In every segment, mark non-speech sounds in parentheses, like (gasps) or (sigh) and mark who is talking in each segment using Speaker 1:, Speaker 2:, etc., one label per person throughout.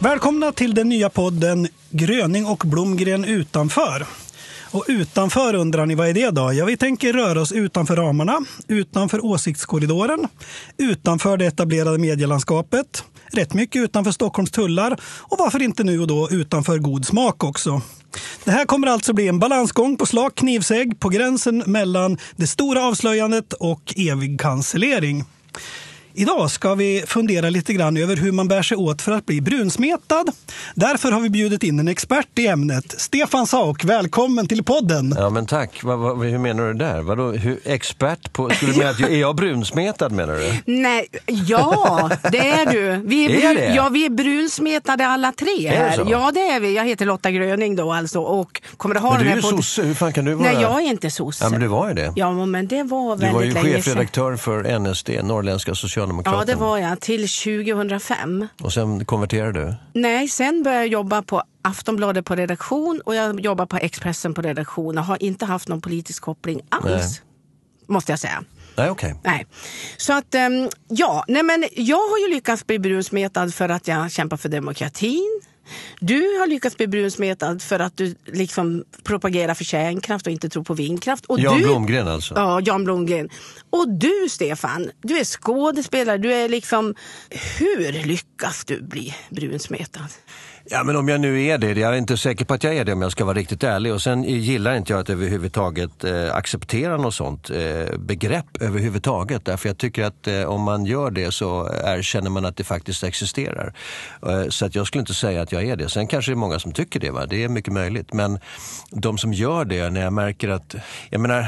Speaker 1: Välkomna till den nya podden Gröning och Blomgren utanför. Och utanför undrar ni vad är det då? Ja, vi tänker röra oss utanför ramarna, utanför åsiktskorridoren, utanför det etablerade medielandskapet, rätt mycket utanför Stockholms tullar och varför inte nu och då utanför god smak också. Det här kommer alltså bli en balansgång på slak knivsägg på gränsen mellan det stora avslöjandet och evig cancellering. Idag ska vi fundera lite grann över hur man bär sig åt för att bli brunsmetad. Därför har vi bjudit in en expert i ämnet. Stefan Sauk, välkommen till podden! Ja, men tack.
Speaker 2: Va, va, hur menar du där? Vadå, hur, expert på... Skulle du mena att jag, är jag brunsmetad menar du?
Speaker 3: Nej, ja, det är du. Vi är, är brun, ja, vi är brunsmetade alla tre. Här. det Ja, det är vi. Jag heter Lotta Gröning då alltså och kommer att ha men den här du är ju podden. sosse.
Speaker 2: Hur fan kan du vara... Nej, jag
Speaker 3: är inte sosse. Ja, men du var ju det. Ja, men det var väldigt länge Du var ju chefredaktör
Speaker 2: för NSD, Norrländska Sociala Socialdemokraterna? Ja, det var
Speaker 3: jag. Till 2005.
Speaker 2: Och sen konverterade du?
Speaker 3: Nej, sen började jag jobba på Aftonbladet på redaktion och jag jobbar på Expressen på redaktion och har inte haft någon politisk koppling alls. Nej. Måste jag säga. Nej, okej. Okay. Nej. Så att, ehm, ja, nej men jag har ju lyckats bli brunsmetad för att jag kämpar för demokratin, du har lyckats bli brunsmetad för att du liksom propagerar för kärnkraft och inte tror på vindkraft. Och Jan du, Blomgren alltså? Ja, Jan Blomgren. Och du Stefan, du är skådespelare, du är liksom... Hur lyckas du bli brunsmetad?
Speaker 2: Ja, men om jag nu är det, jag är inte säker på att jag är det om jag ska vara riktigt ärlig. Och sen gillar inte jag att överhuvudtaget eh, acceptera något sånt eh, begrepp överhuvudtaget. Därför jag tycker att eh, om man gör det så erkänner man att det faktiskt existerar. Eh, så att jag skulle inte säga att jag är det. Sen kanske det är många som tycker det, va? det är mycket möjligt. Men de som gör det, när jag märker att, jag menar,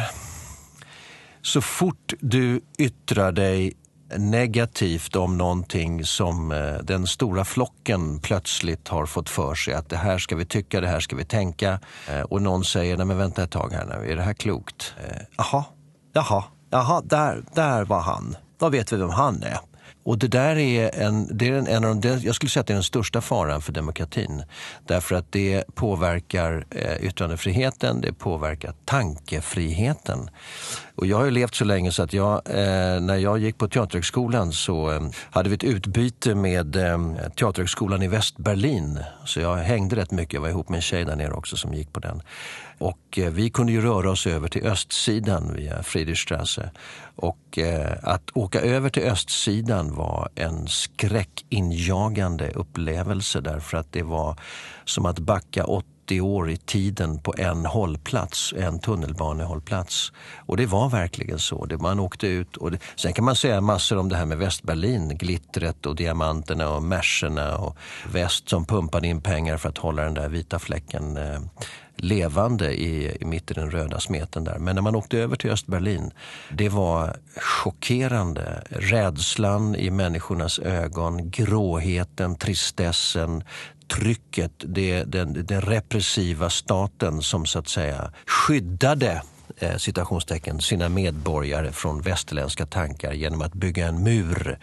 Speaker 2: så fort du yttrar dig negativt om någonting som eh, den stora flocken plötsligt har fått för sig att det här ska vi tycka, det här ska vi tänka. Eh, och någon säger, nej men vänta ett tag här nu, är det här klokt? Eh, jaha, jaha, jaha, där, där var han. Då vet vi vem han är. Och det där är en, det är en, en av de, jag skulle säga att det är den största faran för demokratin. Därför att det påverkar eh, yttrandefriheten, det påverkar tankefriheten. Och jag har ju levt så länge så att jag, eh, när jag gick på Teaterhögskolan så eh, hade vi ett utbyte med eh, Teaterhögskolan i Västberlin. Så jag hängde rätt mycket, jag var ihop med en tjej där nere också som gick på den. Och eh, vi kunde ju röra oss över till östsidan via Friedrichstrasse. Och eh, att åka över till östsidan var en skräckinjagande upplevelse därför att det var som att backa 80 år i tiden på en hållplats, en tunnelbanehållplats. Och det var verkligen så. Man åkte ut och det... sen kan man säga massor om det här med Västberlin, glittret och diamanterna och märserna och väst som pumpade in pengar för att hålla den där vita fläcken eh, levande i, i mitt i den röda smeten där. Men när man åkte över till Östberlin, det var chockerande. Rädslan i människornas ögon, gråheten, tristessen, trycket, det, den, den repressiva staten som så att säga skyddade eh, citationstecken, sina medborgare från västerländska tankar genom att bygga en mur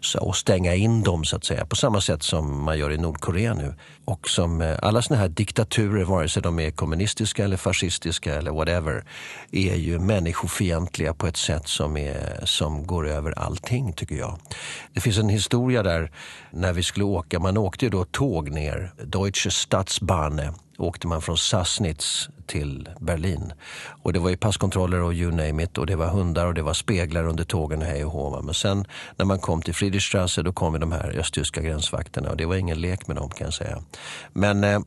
Speaker 2: så, och stänga in dem så att säga. På samma sätt som man gör i Nordkorea nu. Och som eh, alla sådana här diktaturer, vare sig de är kommunistiska eller fascistiska eller whatever, är ju människofientliga på ett sätt som, är, som går över allting tycker jag. Det finns en historia där när vi skulle åka, man åkte ju då tåg ner, Deutsche Staatsbahn åkte man från Sassnitz till Berlin. Och det var ju passkontroller och you name it och det var hundar och det var speglar under tågen och hej och Men sen när man kom till Friedrichstrasse då kom de här östtyska gränsvakterna och det var ingen lek med dem kan jag säga. Men eh,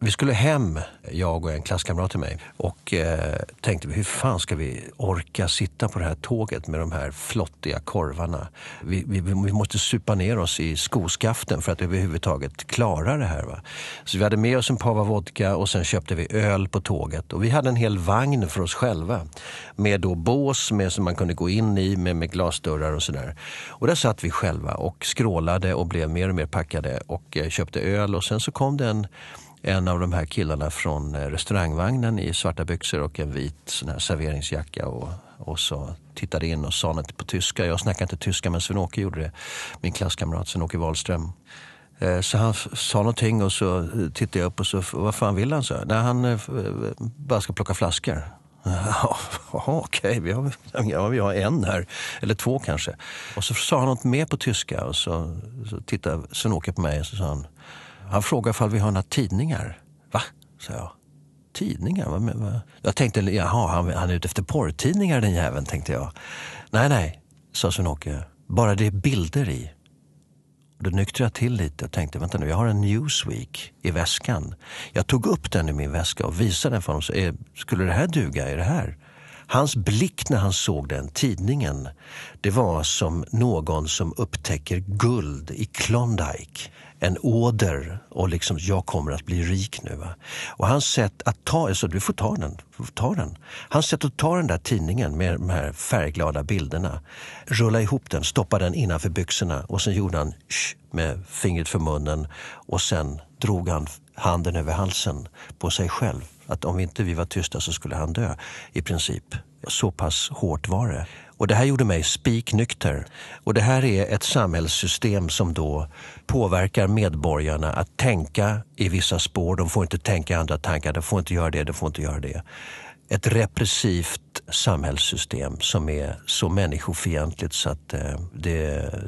Speaker 2: vi skulle hem, jag och en klasskamrat till mig. Och eh, tänkte, hur fan ska vi orka sitta på det här tåget med de här flottiga korvarna? Vi, vi, vi måste supa ner oss i skoskaften för att överhuvudtaget klara det här. Va? Så vi hade med oss en pava vodka och sen köpte vi öl på tåget. Och vi hade en hel vagn för oss själva. Med då bås med, som man kunde gå in i med, med glasdörrar och sådär. Och där satt vi själva och skrålade och blev mer och mer packade och eh, köpte öl. Och sen så kom det en en av de här killarna från eh, restaurangvagnen i svarta byxor och en vit sån här serveringsjacka och, och så tittade in och sa något på tyska. Jag snackar inte tyska men Sven-Åke gjorde det. Min klasskamrat Sven-Åke Wahlström. Eh, så han sa någonting och så eh, tittade jag upp och så, vad fan vill han? så? Nej, han bara ska plocka flaskor. (laughs) Jaha, okej, okay. vi, har, ja, vi har en här. Eller två kanske. Och så sa han något mer på tyska och så, så tittade Sven-Åke på mig och så sa han han frågade ifall vi har några tidningar. Va? sa jag. Tidningar? Vad, vad? Jag tänkte, jaha, han, han är ute efter porrtidningar den jäveln, tänkte jag. Nej, nej, sa Sven-Åke. Bara det är bilder i. Då nyktrade jag till lite och tänkte, vänta nu, jag har en Newsweek i väskan. Jag tog upp den i min väska och visade den för honom. Så, är, eh, skulle det här duga? Är det här? Hans blick när han såg den tidningen, det var som någon som upptäcker guld i Klondike en åder och liksom, jag kommer att bli rik nu. Va? Och hans sätt att ta, alltså du får ta den, får ta den. Hans sätt att ta den där tidningen med de här färgglada bilderna, rulla ihop den, stoppa den innanför byxorna och sen gjorde han sh, med fingret för munnen och sen drog han handen över halsen på sig själv. Att om inte vi var tysta så skulle han dö, i princip. Så pass hårt var det. Och det här gjorde mig spiknykter. Och det här är ett samhällssystem som då påverkar medborgarna att tänka i vissa spår. De får inte tänka andra tankar, de får inte göra det, de får inte göra det. Ett repressivt samhällssystem som är så människofientligt så att eh, det,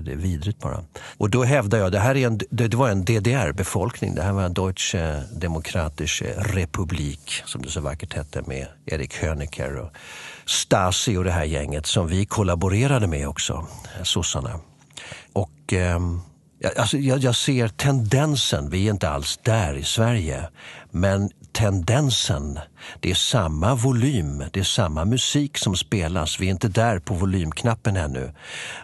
Speaker 2: det är vidrigt bara. Och då hävdar jag, det här är en, det var en DDR-befolkning. Det här var en Deutsche Demokratische Republik som det så vackert hette med Erik Honecker. Och, Stasi och det här gänget som vi kollaborerade med också, sossarna. Och eh, alltså, jag, jag ser tendensen, vi är inte alls där i Sverige, men tendensen. Det är samma volym, det är samma musik som spelas. Vi är inte där på volymknappen ännu.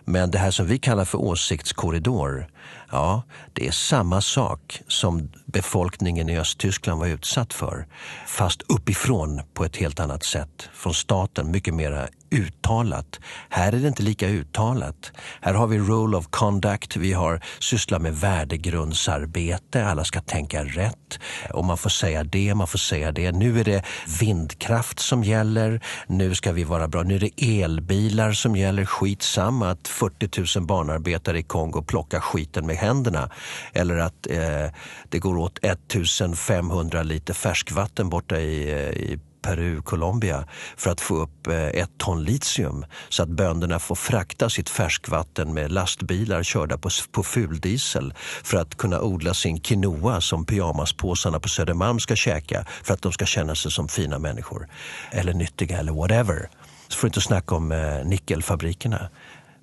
Speaker 2: Men det här som vi kallar för åsiktskorridor, Ja, det är samma sak som befolkningen i Östtyskland var utsatt för. Fast uppifrån på ett helt annat sätt. Från staten, mycket mera uttalat. Här är det inte lika uttalat. Här har vi rule of conduct, vi har sysslar med värdegrundsarbete, alla ska tänka rätt och man får säga det, man får säga det. Nu är det vindkraft som gäller, nu ska vi vara bra, nu är det elbilar som gäller. Skitsamma att 40 000 barnarbetare i Kongo plockar skiten med händerna eller att eh, det går åt 1500 liter färskvatten borta i, eh, i Peru, Colombia för att få upp eh, ett ton litium så att bönderna får frakta sitt färskvatten med lastbilar körda på, på fuldiesel för att kunna odla sin quinoa som pyjamaspåsarna på Södermalm ska käka för att de ska känna sig som fina människor eller nyttiga eller whatever. Så får du inte snacka om eh, nickelfabrikerna.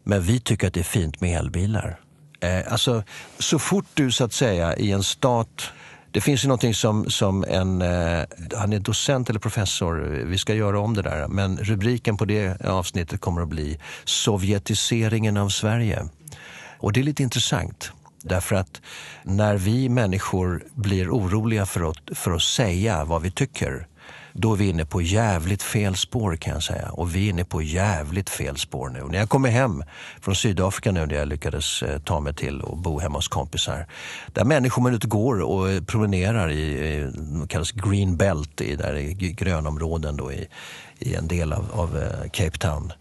Speaker 2: Men vi tycker att det är fint med elbilar. Eh, alltså, så fort du så att säga i en stat det finns ju någonting som, som en, eh, han är docent eller professor, vi ska göra om det där, men rubriken på det avsnittet kommer att bli Sovjetiseringen av Sverige. Och det är lite intressant. Därför att när vi människor blir oroliga för att, för att säga vad vi tycker då är vi inne på jävligt fel spår kan jag säga. Och vi är inne på jävligt fel spår nu. När jag kommer hem från Sydafrika nu, där jag lyckades eh, ta mig till och bo hemma hos kompisar, där människor man går och promenerar i, i kallas green belt, i, där i grönområden då i, i en del av, av eh, Cape Town.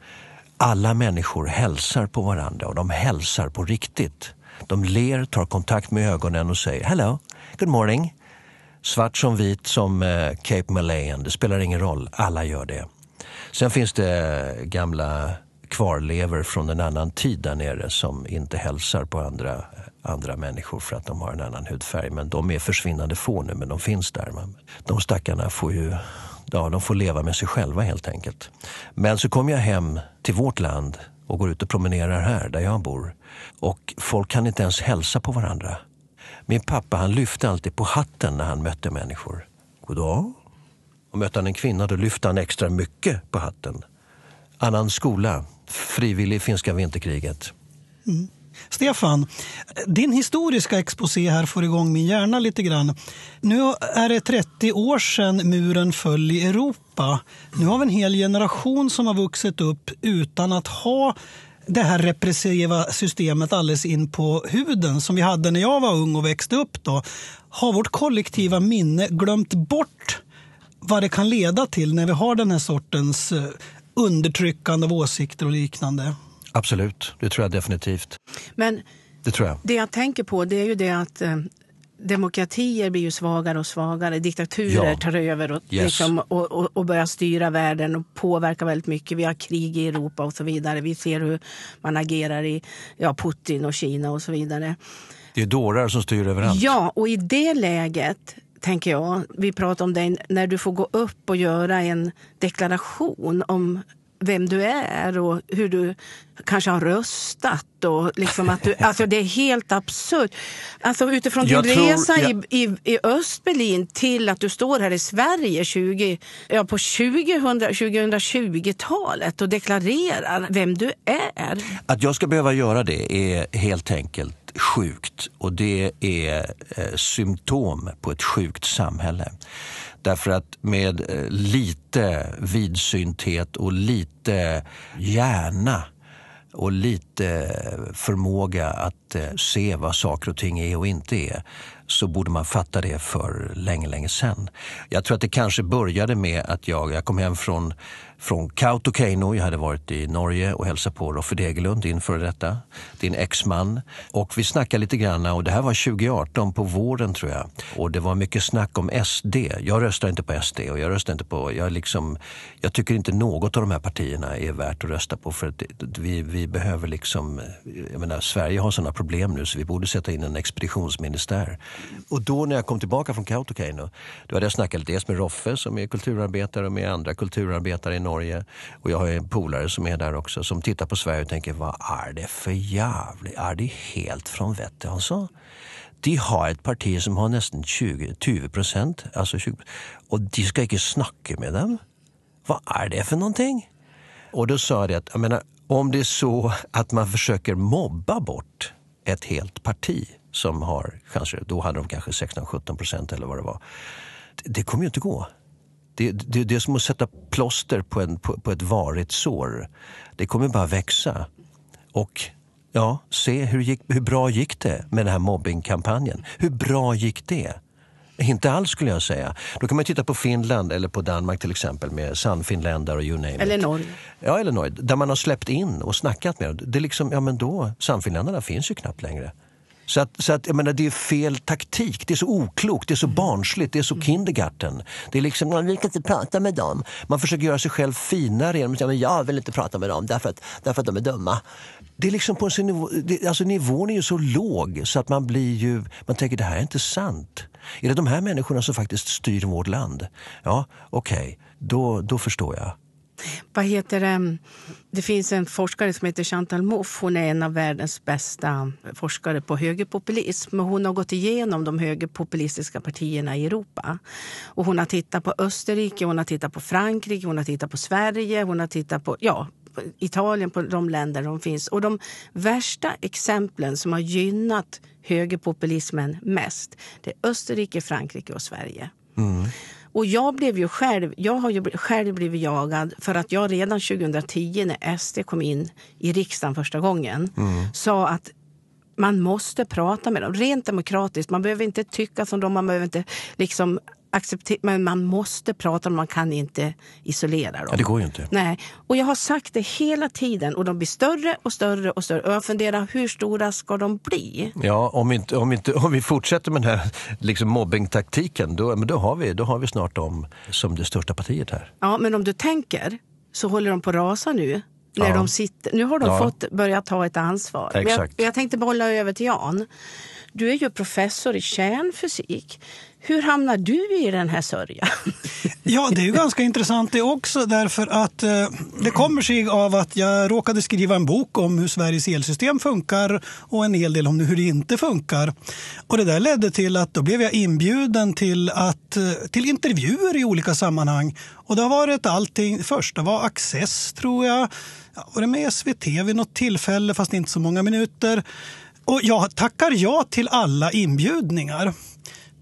Speaker 2: Alla människor hälsar på varandra och de hälsar på riktigt. De ler, tar kontakt med ögonen och säger “Hello, good morning” Svart som vit som eh, Cape Malayan, det spelar ingen roll, alla gör det. Sen finns det eh, gamla kvarlever från en annan tid där nere som inte hälsar på andra, andra människor för att de har en annan hudfärg. Men de är försvinnande få nu, men de finns där. De stackarna får ju ja, de får leva med sig själva helt enkelt. Men så kom jag hem till vårt land och går ut och promenerar här där jag bor. Och folk kan inte ens hälsa på varandra. Min pappa han lyfte alltid på hatten när han mötte människor. Goddag. Och mötte han en kvinna då lyfte han extra mycket på hatten. Annan skola, frivillig finska vinterkriget.
Speaker 1: Mm. Stefan, din historiska exposé här får igång min hjärna lite grann. Nu är det 30 år sedan muren föll i Europa. Nu har vi en hel generation som har vuxit upp utan att ha det här repressiva systemet alldeles in på huden som vi hade när jag var ung och växte upp. Då. Har vårt kollektiva minne glömt bort vad det kan leda till när vi har den här sortens eh, undertryckande av åsikter och liknande?
Speaker 2: Absolut, det tror jag definitivt. Men det, tror jag. det
Speaker 3: jag tänker på det är ju det att eh, demokratier blir ju svagare och svagare. Diktaturer ja. tar över och, yes. liksom, och, och, och, börjar styra världen och påverkar väldigt mycket. Vi har krig i Europa och så vidare. Vi ser hur man agerar i ja, Putin och Kina och så vidare.
Speaker 2: Det är dårar som styr överallt. Ja,
Speaker 3: och i det läget tänker jag. Vi pratade om det när du får gå upp och göra en deklaration om vem du är och hur du kanske har röstat. Och liksom att du, alltså det är helt absurt. Alltså utifrån din tror, resa jag... i, i, i Östberlin till att du står här i Sverige 20, ja, på 2020-talet och deklarerar vem du är.
Speaker 2: Att jag ska behöva göra det är helt enkelt sjukt och det är eh, symptom på ett sjukt samhälle. Därför att med eh, lite vidsynthet och lite hjärna och lite förmåga att eh, se vad saker och ting är och inte är så borde man fatta det för länge, länge sen. Jag tror att det kanske började med att jag, jag kom hem från, från Kautokeino. Jag hade varit i Norge och hälsat på Roffe Degerlund, din före detta, din exman. Och vi snackade lite grann och det här var 2018 på våren tror jag. Och det var mycket snack om SD. Jag röstar inte på SD och jag röstar inte på... Jag, liksom, jag tycker inte något av de här partierna är värt att rösta på för att vi, vi behöver liksom liksom, jag menar, Sverige har sådana problem nu så vi borde sätta in en expeditionsministär. Och då när jag kom tillbaka från Kautokeino, då hade jag snackat dels med Roffe som är kulturarbetare och med andra kulturarbetare i Norge. Och jag har en polare som är där också som tittar på Sverige och tänker, vad är det för jävligt? Är det helt från vettet alltså? de har ett parti som har nästan 20, procent, alltså och de ska inte snacka med dem. Vad är det för någonting? Och då sa de att, jag menar, om det är så att man försöker mobba bort ett helt parti som har kanske, då hade de kanske 16-17 procent eller vad det var. Det, det kommer ju inte gå. Det, det, det, är som att sätta plåster på, en, på, på ett varigt sår. Det kommer bara växa. Och ja, se hur, gick, hur bra gick det med den här mobbingkampanjen? Hur bra gick det? Inte alls skulle jag säga. Då kan man titta på Finland eller på Danmark till exempel med sannfinländare och you name Eller it. Norge. Ja, eller Norge. Där man har släppt in och snackat med dem. liksom, ja sannfinländarna finns ju knappt längre. Så att, så att jag menar, det är fel taktik, det är så oklokt, det är så barnsligt, det är så mm. kindergarten. Det är liksom, man vill inte prata med dem. Man försöker göra sig själv finare genom att säga, men jag vill inte prata med dem därför att, därför att de är dumma. Det är liksom på en nivå, det, alltså nivån är ju så låg så att man blir ju, man tänker det här är inte sant. Är det de här människorna som faktiskt styr vårt land? Ja, okej, okay. då, då förstår jag.
Speaker 3: Vad heter det? Ehm, det finns en forskare som heter Chantal Mouffe. Hon är en av världens bästa forskare på högerpopulism. Hon har gått igenom de högerpopulistiska partierna i Europa. Och hon har tittat på Österrike, hon har tittat på Frankrike, hon har tittat på Sverige, hon har tittat på ja, Italien, på de länder de finns. Och de värsta exemplen som har gynnat högerpopulismen mest, det är Österrike, Frankrike och Sverige. Mm. Och jag blev ju själv, jag har ju själv blivit jagad för att jag redan 2010 när SD kom in i riksdagen första gången mm. sa att man måste prata med dem, rent demokratiskt. Man behöver inte tycka som dem, man behöver inte liksom acceptera, men man måste prata man kan inte isolera dem. Ja, det går ju inte. Nej, och jag har sagt det hela tiden och de blir större och större och större. Och jag funderar, hur stora ska de bli?
Speaker 2: Ja, om vi, inte, om vi, inte, om vi fortsätter med den här liksom mobbingtaktiken, då, då, har vi, då har vi snart dem som det största partiet här.
Speaker 3: Ja, men om du tänker så håller de på att rasa nu. När ja. de sitter, nu har de ja. fått börja ta ett ansvar. Exakt. Men jag, jag tänkte bolla över till Jan. Du är ju professor i kärnfysik. Hur hamnar du i den här sörjan? (laughs)
Speaker 1: Ja, det är ju ganska intressant det också därför att eh, det kommer sig av att jag råkade skriva en bok om hur Sveriges elsystem funkar och en hel del om hur det inte funkar. Och det där ledde till att då blev jag inbjuden till, att, eh, till intervjuer i olika sammanhang. Och det har varit allting. Första var Access tror jag. Jag var med i SVT vid något tillfälle fast inte så många minuter. Och jag tackar ja till alla inbjudningar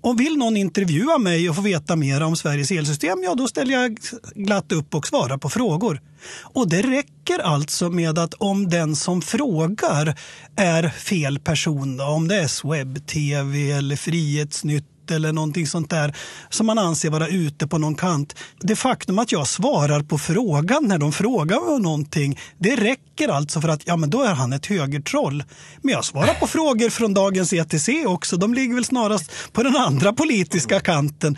Speaker 1: om vill någon intervjua mig och få veta mer om Sveriges elsystem, ja då ställer jag glatt upp och svarar på frågor. Och det räcker alltså med att om den som frågar är fel person, om det är webb-tv eller Frihetsnytt eller någonting sånt där som man anser vara ute på någon kant. Det faktum att jag svarar på frågan när de frågar om någonting, det räcker alltså för att ja, men då är han ett högertroll. Men jag svarar på frågor från dagens ETC också. De ligger väl snarast på den andra politiska kanten.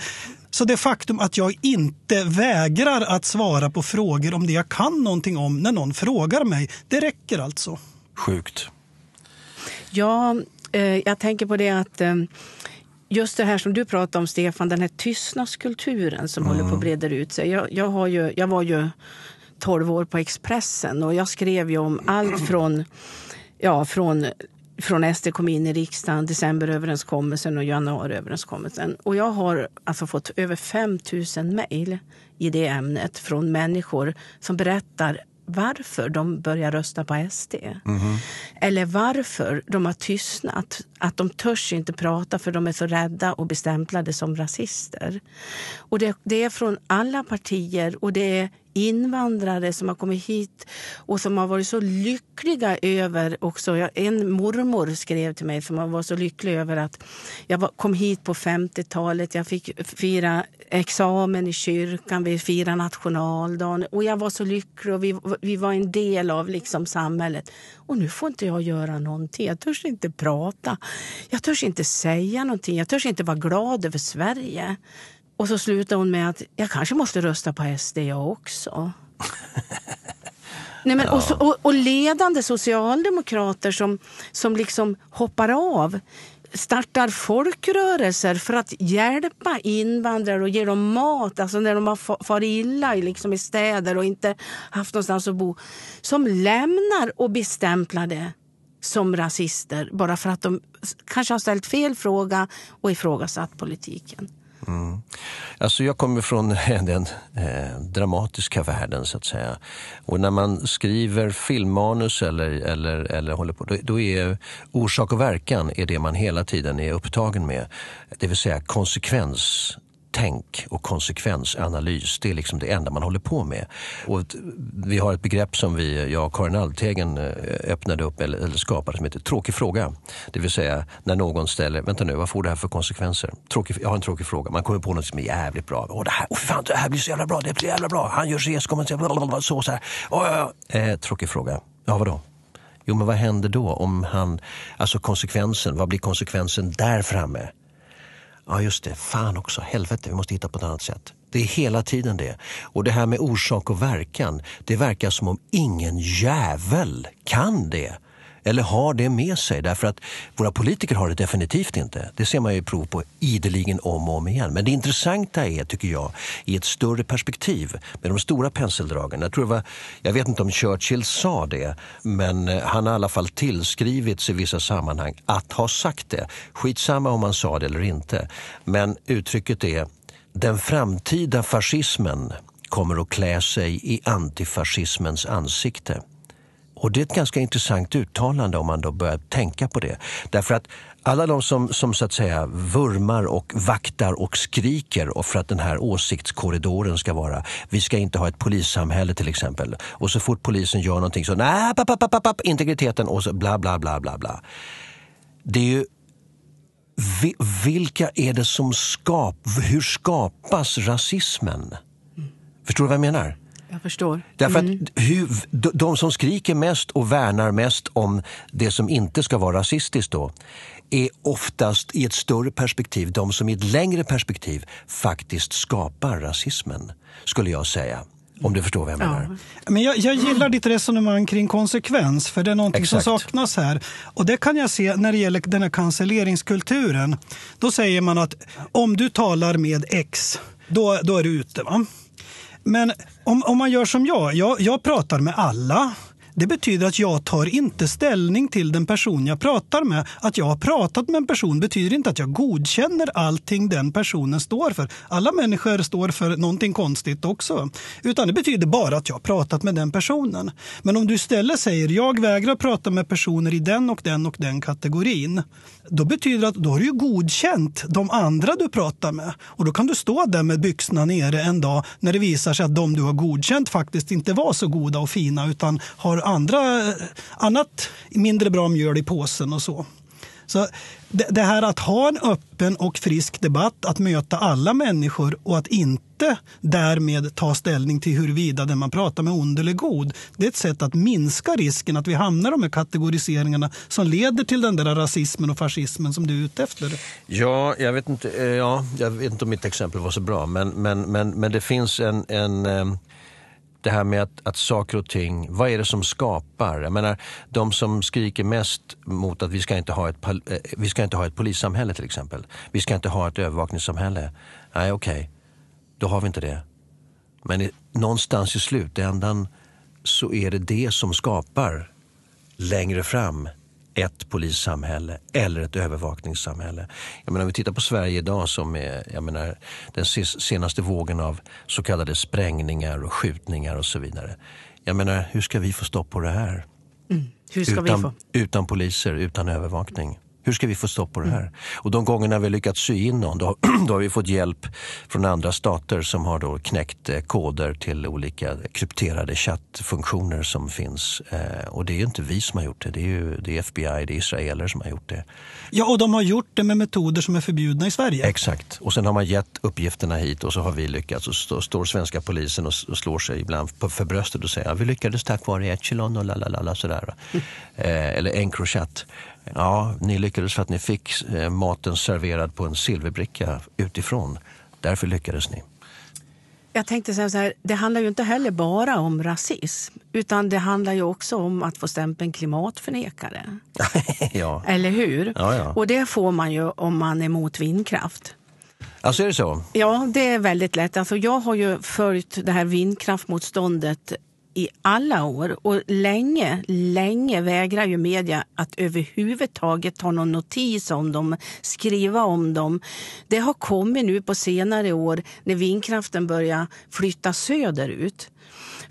Speaker 1: Så det faktum att jag inte vägrar att svara på frågor om det jag kan någonting om när någon frågar mig, det räcker alltså. Sjukt.
Speaker 3: Ja, eh, jag tänker på det att eh, just det här som du pratade om, Stefan, den här tystnadskulturen som mm. håller på att mm. breda ut sig. Jag, jag, har ju, jag var ju 12 år på Expressen och jag skrev ju om allt (clears throat) från, ja, från från SD kom in i riksdagen, decemberöverenskommelsen och januariöverenskommelsen. Och jag har alltså fått över 5 000 mejl i det ämnet från människor som berättar varför de börjar rösta på SD. Mm. Eller varför de har tystnat. Att de törs inte prata för de är så rädda och bestämplade som rasister. Och det, det är från alla partier och det är invandrare som har kommit hit och som har varit så lyckliga över också. En mormor skrev till mig som var så lycklig över att jag kom hit på 50-talet. Jag fick fira examen i kyrkan, vi firade nationaldagen. Och jag var så lycklig och vi, vi var en del av liksom samhället. Och nu får inte jag göra någonting. Jag törs inte prata. Jag törs inte säga någonting. Jag törs inte vara glad över Sverige. Och så slutar hon med att jag kanske måste rösta på SD jag också. Nej, men, ja. och, så, och, och, ledande socialdemokrater som, som liksom hoppar av startar folkrörelser för att hjälpa invandrare och ge dem mat alltså när de har far illa liksom i städer och inte haft någonstans att bo som lämnar och bestämplar det som rasister bara för att de kanske har ställt fel fråga och ifrågasatt politiken.
Speaker 2: Mm. Alltså jag kommer från (laughs) den eh, dramatiska världen så att säga. Och när man skriver filmmanus eller, eller, eller håller på, då, då, är orsak och verkan är det man hela tiden är upptagen med. Det vill säga konsekvens tänk och konsekvensanalys. Det är liksom det enda man håller på med. Och vi har ett begrepp som vi, jag och Karin Alvtegen eh, öppnade upp eller, skapade som heter tråkig fråga. Det vill säga när någon ställer, vänta nu, vad får det här för konsekvenser? Tråkig, jag har en tråkig fråga. Man kommer på något som är jävligt bra. Åh, det här, oh, fan, det här blir så jävla bra, det blir jävla bra. Han gör reskommentar, så, så här. Oh, ja, ja. Eh, tråkig fråga. Ja, vadå? Jo, men vad händer då om han, alltså konsekvensen, vad blir konsekvensen där framme? Ja, just det. Fan också. Helvete, vi måste hitta på ett annat sätt. Det är hela tiden det. Och det här med orsak och verkan, det verkar som om ingen jävel kan det. Eller har det med sig? Därför att våra politiker har det definitivt inte. Det ser man ju prov på ideligen om och om igen. Men det intressanta är, tycker jag, i ett större perspektiv med de stora penseldragen. Jag, tror det var, jag vet inte om Churchill sa det, men eh, han har i alla fall tillskrivits i vissa sammanhang att ha sagt det. Skitsamma om han sa det eller inte. Men uttrycket är den framtida fascismen kommer att klä sig i antifascismens ansikte. Och det är ett ganska intressant uttalande om man då börjar tänka på det. Därför att alla de som, som så att säga vurmar och vaktar och skriker och för att den här åsiktskorridoren ska vara. Vi ska inte ha ett polissamhälle till exempel. Och så fort polisen gör någonting så nej, papp, papp, papp, integriteten och så bla, bla, bla, bla, bla. Det är ju vilka är det som skapar... hur skapas rasismen? Förstår du vad jag menar? Jag förstår. Därför att mm. hur, de som skriker mest och värnar mest om det som inte ska vara rasistiskt då är oftast i ett större perspektiv, de som i ett längre perspektiv faktiskt skapar rasismen, skulle jag säga. Om du förstår vad jag menar.
Speaker 1: Men jag, jag, gillar ditt resonemang kring konsekvens, för det är någonting Exakt. som saknas här. Och det kan jag se när det gäller den här cancelleringskulturen. Då säger man att om du talar med X, då, då är du ute. Va? Men om, om man gör som jag, jag, jag pratar med alla det betyder att jag tar inte ställning till den person jag pratar med. Att jag har pratat med en person betyder inte att jag godkänner allting den personen står för. Alla människor står för någonting konstigt också. Utan det betyder bara att jag har pratat med den personen. Men om du istället säger jag vägrar prata med personer i den och den och den kategorin. Då betyder det att då har du godkänt de andra du pratar med. Och då kan du stå där med byxorna nere en dag när det visar sig att de du har godkänt faktiskt inte var så goda och fina utan har andra, annat mindre bra mjöl i påsen och så. Så det, här att ha en öppen och frisk debatt, att möta alla människor och att inte därmed ta ställning till huruvida den man pratar med är ond eller god. Det är ett sätt att minska risken att vi hamnar i de här kategoriseringarna som leder till den där rasismen och fascismen som du är ute efter.
Speaker 2: Ja, jag vet inte, eh, ja, jag vet inte om mitt exempel var så bra, men, men, men, men det finns en, en eh, det här med att, att saker och ting, vad är det som skapar? Jag menar, de som skriker mest mot att vi ska, inte ha ett, eh, vi ska inte ha ett polissamhälle till exempel. Vi ska inte ha ett övervakningssamhälle. Nej, okej, okay. då har vi inte det. Men i, någonstans i slutändan så är det det som skapar längre fram ett polissamhälle eller ett övervakningssamhälle. Jag menar, om vi tittar på Sverige idag som är jag menar, den senaste vågen av så kallade sprängningar och skjutningar och så vidare. Jag menar, hur ska vi få stopp på det här?
Speaker 3: Mm. Hur ska utan, vi få?
Speaker 2: utan poliser, utan övervakning. Hur ska vi få stopp på det här? Mm. Och de gångerna vi lyckats sy in någon, då, (clears throat) då, har vi fått hjälp från andra stater som har då knäckt eh, koder till olika krypterade chattfunktioner som finns. Eh, och det är ju inte vi som har gjort det, det är ju det är FBI, det är israeler som har gjort det. Ja, och de har gjort det med metoder som är förbjudna i Sverige. Exakt, och sen har man gett uppgifterna hit och så har vi lyckats. Och så står svenska polisen och slår sig ibland för bröstet och säger att vi lyckades tack vare Echelon och la la la la sådär. Mm. (laughs) Eller Encrochat. Ja, ni lyckades för att ni fick eh, maten serverad på en silverbricka utifrån. Därför lyckades ni.
Speaker 3: Jag tänkte så här, det handlar ju inte heller bara om rasism utan det handlar ju också om att få stämpeln klimatförnekare.
Speaker 2: (laughs) ja.
Speaker 3: Eller hur? Ja, ja. Och det får man ju om man är mot vindkraft.
Speaker 2: Alltså är det så?
Speaker 3: Ja, det är väldigt lätt. Alltså jag har ju följt det här vindkraftmotståndet i alla år och länge, länge vägrar ju media att överhuvudtaget ta någon notis om dem, skriva om dem. Det har kommit nu på senare år när vindkraften börjar flytta söderut.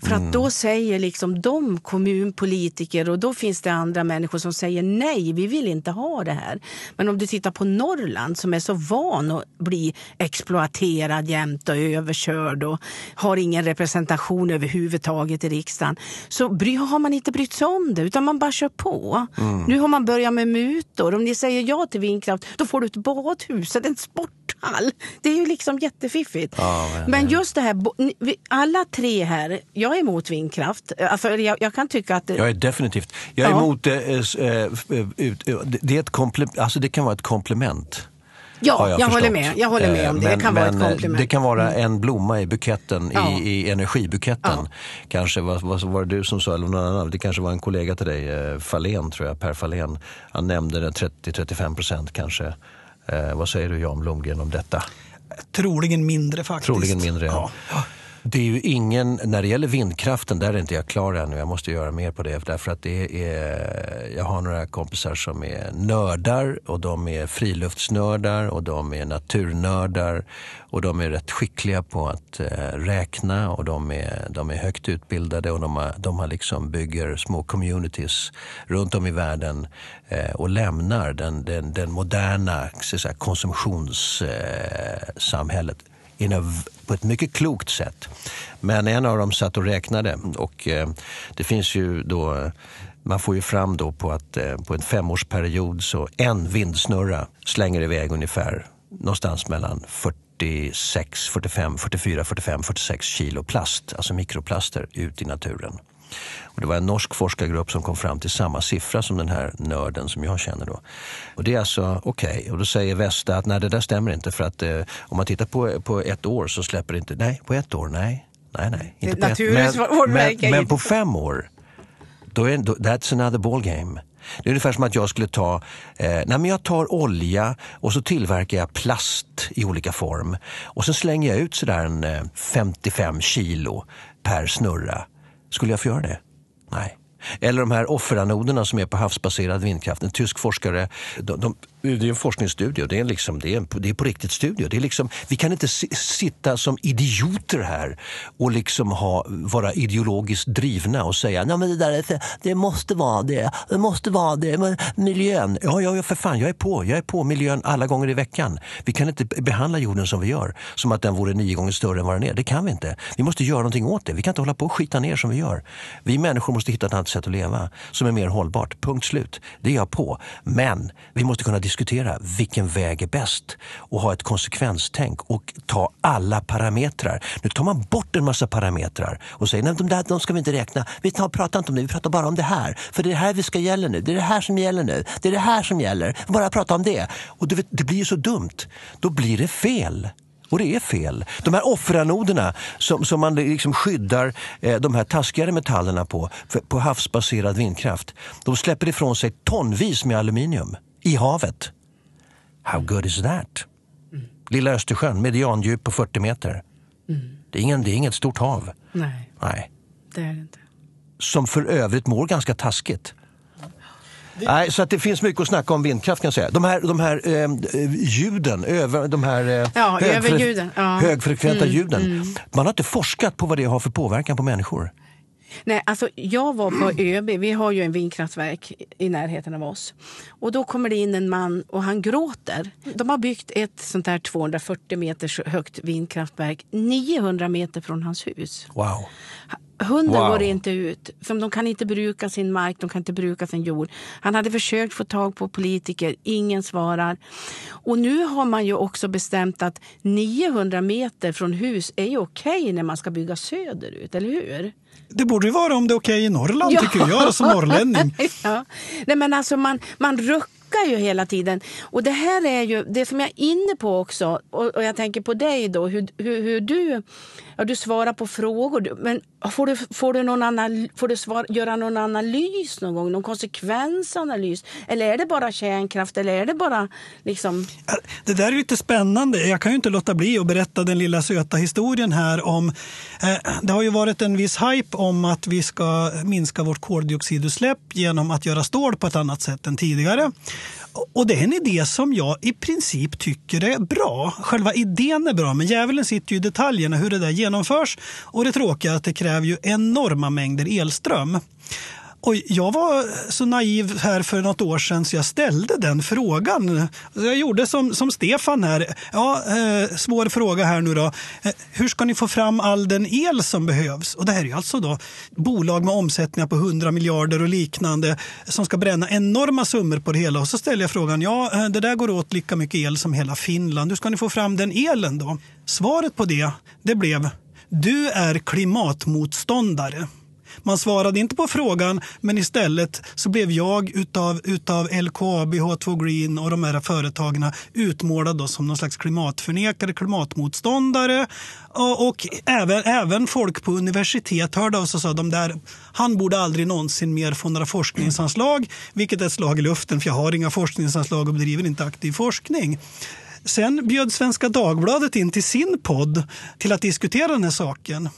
Speaker 3: För att mm. då säger liksom de kommunpolitiker och då finns det andra människor som säger nej, vi vill inte ha det här. Men om du tittar på Norrland som är så van att bli exploaterad jämt och överkörd och har ingen representation överhuvudtaget i riksdagen så har man inte brytt sig om det utan man bara kör på. Mm. Nu har man börjat med mutor. Om ni säger ja till vindkraft då får du ett badhus, en sport hall. Det är ju liksom jättefiffigt.
Speaker 2: Ja, men, men
Speaker 3: just det här, alla tre här, jag är emot vindkraft. Alltså, jag, jag kan tycka att... Jag är
Speaker 2: definitivt, jag är ja. emot, äh, det, är ett alltså det kan vara ett komplement.
Speaker 3: Ja, jag, jag håller med. Jag håller med om det. Men, det kan vara ett komplement. Det kan
Speaker 2: vara mm. en blomma i buketten, ja. i, i energibuketten. Ja. Kanske, vad, vad, var det du som sa, eller någon annan? Det kanske var en kollega till dig, Fahlén, tror jag, Per Fahlén. Han nämnde den 30-35 procent kanske Eh, vad säger du, Jan Blomgren, om detta?
Speaker 1: Troligen mindre faktiskt. Troligen mindre, ja.
Speaker 2: ja. Det är ju ingen, när det gäller vindkraften, där är inte jag klar ännu. Jag måste göra mer på det. Därför att det är, jag har några kompisar som är nördar och de är friluftsnördar och de är naturnördar. Och de är rätt skickliga på att eh, räkna och de är, de är högt utbildade och de, har, de har liksom bygger små communities runt om i världen eh, och lämnar den, den, den moderna konsumtionssamhället eh, a, på ett mycket klokt sätt. Men en av dem satt och räknade och eh, det finns ju då man får ju fram då på att eh, på en femårsperiod så en vindsnurra slänger iväg ungefär någonstans mellan 46, 45, 44, 45, 46 kilo plast, alltså mikroplaster, ut i naturen. Och det var en norsk forskargrupp som kom fram till samma siffra som den här nörden som jag känner. Då. Och det är alltså okej. Okay. Och då säger Vesta att nej, det där stämmer inte för att eh, om man tittar på, på ett år så släpper det inte... Nej, på ett år, nej. Nej, nej. Inte på ett, men, men, men, på fem år, då är, då, that's another ball game. Det är ungefär som att jag skulle ta, eh, nej men jag tar olja och så tillverkar jag plast i olika form. Och så slänger jag ut sådär en eh, 55 kilo per snurra. Skulle jag få göra det? Nej. Eller de här offeranoderna som är på havsbaserad vindkraft. En tysk forskare de, de det är en forskningsstudie. Det är, liksom, det är, en, det är på riktigt studio. Det är liksom, vi kan inte sitta som idioter här och liksom ha, vara ideologiskt drivna och säga Nej, men det där det måste vara det, det måste vara det, men miljön. Ja, ja, ja, för fan, jag är på. Jag är på miljön alla gånger i veckan. Vi kan inte behandla jorden som vi gör, som att den vore nio gånger större än vad den är. Det kan vi inte. Vi måste göra någonting åt det. Vi kan inte hålla på och skita ner som vi gör. Vi människor måste hitta ett annat sätt att leva som är mer hållbart. Punkt slut. Det är jag på. Men vi måste kunna diskutera vilken väg är bäst och ha ett konsekvenstänk och ta alla parametrar. Nu tar man bort en massa parametrar och säger nej, de där de ska vi inte räkna. Vi tar, pratar inte om det, vi pratar bara om det här. För det är det här vi ska gälla nu. Det är det här som gäller nu. Det är det här som gäller. Bara prata om det. Och det, det blir ju så dumt. Då blir det fel. Och det är fel. De här offranoderna som, som man liksom skyddar eh, de här taskigare metallerna på, för, på havsbaserad vindkraft, de släpper ifrån sig tonvis med aluminium i havet. How good is that? Lilla Östersjön, mediandjup på 40 meter. Mm. Det, är ingen, det är inget stort hav. Nej. Nej. Det är det inte. Som för övrigt mår ganska taskigt. Det... Nej, så att det finns mycket att snacka om vindkraft kan jag säga. De här, de här eh, ljuden, över, de här eh, ja, högfre
Speaker 3: ja. högfrekventa mm, ljuden. Mm.
Speaker 2: Man har inte forskat på vad det har för påverkan på människor.
Speaker 3: Nej, alltså jag var på ÖB, vi har ju en vindkraftverk i närheten av oss. Och då kommer det in en man och han gråter. De har byggt ett sånt här 240 meter högt vindkraftverk 900 meter från hans hus. Wow. Hunden wow. går inte ut. För de kan inte bruka sin mark, de kan inte bruka sin jord. Han hade försökt få tag på politiker, ingen svarar. Och nu har man ju också bestämt att 900 meter från hus är ju okej okay när man ska bygga söderut, eller hur?
Speaker 1: Det borde ju vara om det är okej okay i Norrland, ja. tycker jag som alltså norrlänning.
Speaker 3: (laughs) ja. Nej, men alltså man, man ruckar ju hela tiden. Och det här är ju det som jag är inne på också. Och, och jag tänker på dig då, hur, hur, hur du ja, du svarar på frågor. Men får du, får du, någon anal, får du svar, göra någon analys någon gång? Någon konsekvensanalys? Eller är det bara kärnkraft? Eller är det bara liksom...
Speaker 1: Det där är lite spännande. Jag kan ju inte låta bli att berätta den lilla söta historien här om... Eh, det har ju varit en viss hype om att vi ska minska vårt koldioxidutsläpp genom att göra stål på ett annat sätt än tidigare. Och det är en idé som jag i princip tycker är bra. Själva idén är bra, men djävulen sitter ju i detaljerna hur det där genomförs. Och det tråkiga är att det kräver ju enorma mängder elström. Oj, jag var så naiv här för något år sedan så jag ställde den frågan. Jag gjorde som, som Stefan här. Ja, eh, svår fråga här nu då. Eh, hur ska ni få fram all den el som behövs? Och det här är alltså då bolag med omsättningar på 100 miljarder och liknande som ska bränna enorma summor på det hela. Och så ställer jag frågan, ja, eh, det där går åt lika mycket el som hela Finland. Hur ska ni få fram den elen då? Svaret på det, det blev du är klimatmotståndare. Man svarade inte på frågan, men istället så blev jag utav, utav LKAB, H2 Green och de här företagen utmålad då som någon slags klimatförnekare, klimatmotståndare. Och, och även, även folk på universitet hörde av sig och sa de där, han borde aldrig någonsin mer få några forskningsanslag, vilket är ett slag i luften för jag har inga forskningsanslag och bedriver inte aktiv forskning. Sen bjöd Svenska Dagbladet in till sin podd till att diskutera den här saken.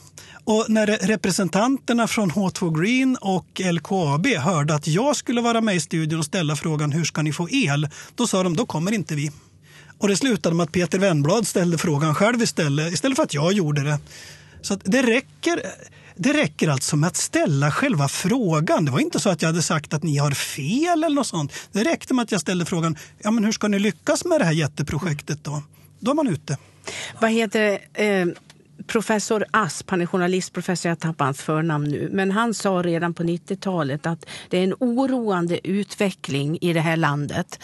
Speaker 1: Och när representanterna från H2 Green och LKAB hörde att jag skulle vara med i studion och ställa frågan hur ska ni få el? Då sa de då kommer inte vi. Och det slutade med att Peter Wennblad ställde frågan själv istället, istället för att jag gjorde det. Så det räcker det räcker alltså med att ställa själva frågan. Det var inte så att jag hade sagt att ni har fel eller något sånt. Det räckte med att jag ställde frågan, ja men hur ska ni lyckas med det här jätteprojektet då? Då är man ute. Vad
Speaker 3: heter eh, professor Asp, han är journalistprofessor, jag tappar hans förnamn nu, men han sa redan på 90-talet att det är en oroande utveckling i det här landet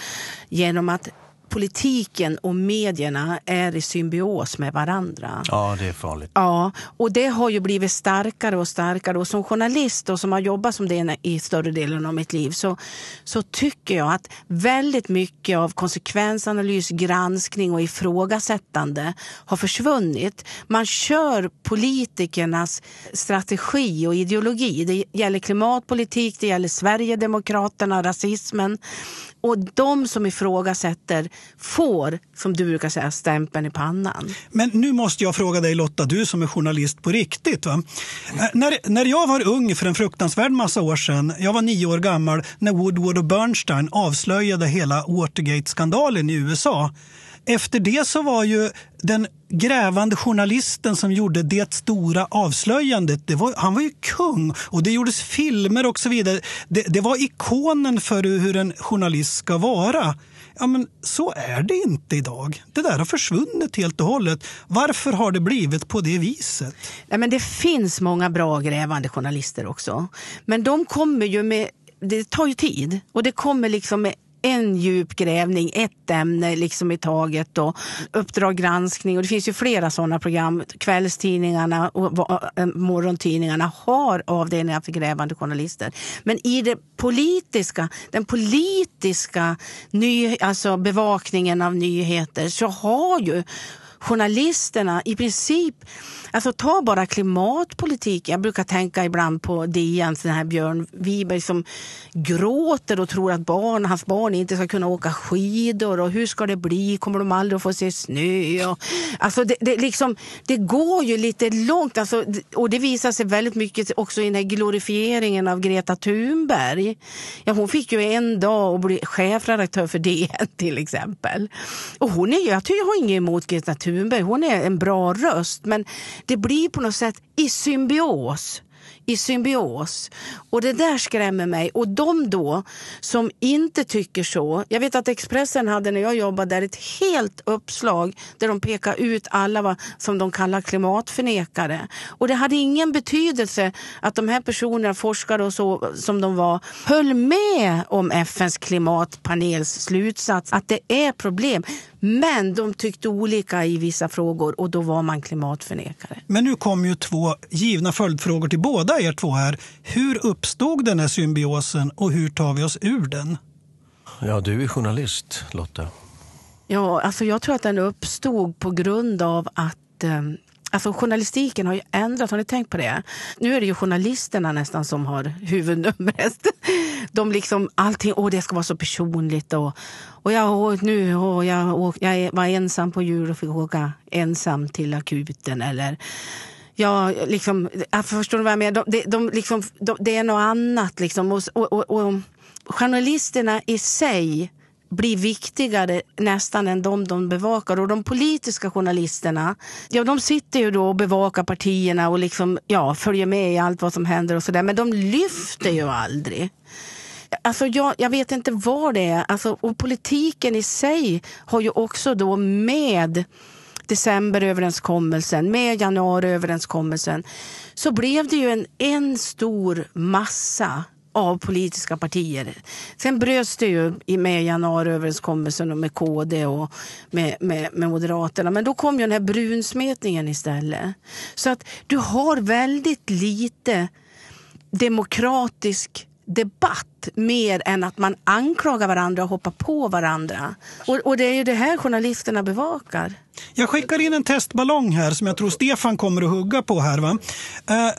Speaker 3: genom att politiken och medierna är i symbios med varandra.
Speaker 2: Ja, det är farligt.
Speaker 3: Ja, och det har ju blivit starkare och starkare. Och som journalist och som har jobbat som det i större delen av mitt liv så, så tycker jag att väldigt mycket av konsekvensanalys, granskning och ifrågasättande har försvunnit. Man kör politikernas strategi och ideologi. Det gäller klimatpolitik, det gäller Sverigedemokraterna, rasismen. Och de som ifrågasätter får, som du brukar säga, stämpeln i pannan.
Speaker 1: Men nu måste jag fråga dig Lotta, du som är journalist på riktigt. Va? Eh, när, när jag var ung för en fruktansvärd massa år sedan, jag var nio år gammal, när Woodward och Bernstein avslöjade hela Watergate-skandalen i USA efter det så var ju den grävande journalisten som gjorde det stora avslöjandet, det var, han var ju kung och det gjordes filmer och så vidare. Det, det var ikonen för hur en journalist ska vara. Ja, men så är det inte idag. Det där har försvunnit helt och hållet. Varför har det blivit på det viset? Nej, men det finns många bra grävande journalister
Speaker 3: också, men de kommer ju med det tar ju tid och det kommer liksom med en djupgrävning, ett ämne liksom i taget och Uppdrag granskning och det finns ju flera sådana program. Kvällstidningarna och eh, morgontidningarna har avdelningar för grävande journalister. Men i det politiska, den politiska ny, alltså bevakningen av nyheter så har ju journalisterna i princip, alltså ta bara klimatpolitik. Jag brukar tänka ibland på DN, den här Björn Wiberg som gråter och tror att barn, hans barn inte ska kunna åka skidor och hur ska det bli, kommer de aldrig att få se snö? Och, alltså det, det, liksom, det går ju lite långt alltså, och det visar sig väldigt mycket också i den här glorifieringen av Greta Thunberg. Ja, hon fick ju en dag att bli chefredaktör för DN till exempel. Och hon är, jag, tycker, jag har inget emot Greta Thunberg Thunberg, hon är en bra röst, men det blir på något sätt i symbios i symbios. Och det där skrämmer mig. Och de då som inte tycker så. Jag vet att Expressen hade när jag jobbade där ett helt uppslag där de pekade ut alla vad, som de kallar klimatförnekare. Och det hade ingen betydelse att de här personerna, forskare och så som de var, höll med om FNs klimatpanels slutsats att det är problem. Men de tyckte olika i vissa frågor och då var man klimatförnekare.
Speaker 1: Men nu kom ju två givna följdfrågor till båda er två här. Hur uppstod den här symbiosen och hur tar vi oss ur den? Ja, du är journalist Lotta.
Speaker 3: Ja, alltså jag tror att den uppstod på grund av att eh, Alltså journalistiken har ju ändrats. har ni tänkt på det? Nu är det ju journalisterna nästan som har huvudnumret. (laughs) De liksom, allting, åh det ska vara så personligt och, och jag, och nu, och jag, och jag var ensam på jul och fick åka ensam till akuten eller Ja, liksom, jag förstår du vad jag menar? De, de, de, liksom, de, det är något annat. Liksom. Och, och, och, och journalisterna i sig blir viktigare nästan än de de bevakar. Och de politiska journalisterna, ja de sitter ju då och bevakar partierna och liksom, ja, följer med i allt vad som händer och sådär. Men de lyfter ju aldrig. Alltså jag, jag vet inte vad det är. Alltså, och politiken i sig har ju också då med decemberöverenskommelsen, med januariöverenskommelsen, så blev det ju en, en stor massa av politiska partier. Sen bröts det ju med januariöverenskommelsen och med KD och med, med, med, Moderaterna. Men då kom ju den här brunsmetningen istället. Så att du har väldigt lite demokratisk debatt mer än att man anklagar varandra och hoppar på varandra. Och, och, det är ju det här journalisterna bevakar.
Speaker 1: Jag skickar in en testballong här som jag tror Stefan kommer att hugga på här. Va? Eh,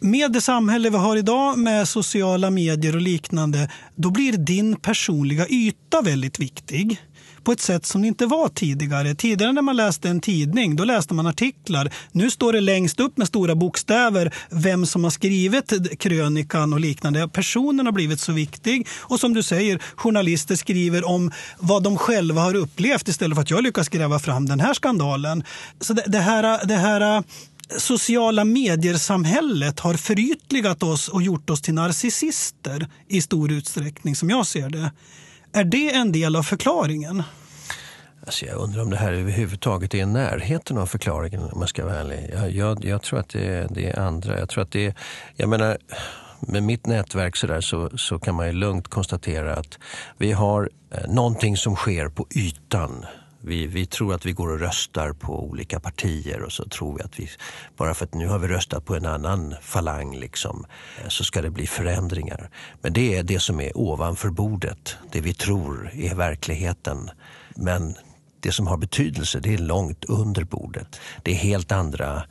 Speaker 1: med det samhälle vi har idag med sociala medier och liknande, då blir din personliga yta väldigt viktig på ett sätt som det inte var tidigare. Tidigare när man läste en tidning, då läste man artiklar. Nu står det längst upp med stora bokstäver vem som har skrivit krönikan och liknande. Personen har blivit så viktig. Och som du säger, journalister skriver om vad de själva har upplevt istället för att jag lyckas gräva fram den här skandalen. Så det, det här, det här sociala medier-samhället har förytligat oss och gjort oss till narcissister i stor utsträckning, som jag ser det. Är det en del av förklaringen?
Speaker 2: Alltså jag undrar om det här överhuvudtaget är i närheten av förklaringen om man ska vara ärlig. Jag, jag, jag tror att det är, det är, andra. Jag tror att det är, jag menar, med mitt nätverk så, där, så, så kan man ju lugnt konstatera att vi har eh, någonting som sker på ytan vi, vi tror att vi går och röstar på olika partier och så tror vi att vi, bara för att nu har vi röstat på en annan falang liksom, eh, så ska det bli förändringar. Men det är det som är ovanför bordet, det vi tror är verkligheten. Men det som har betydelse, det är långt under bordet. Det är helt andra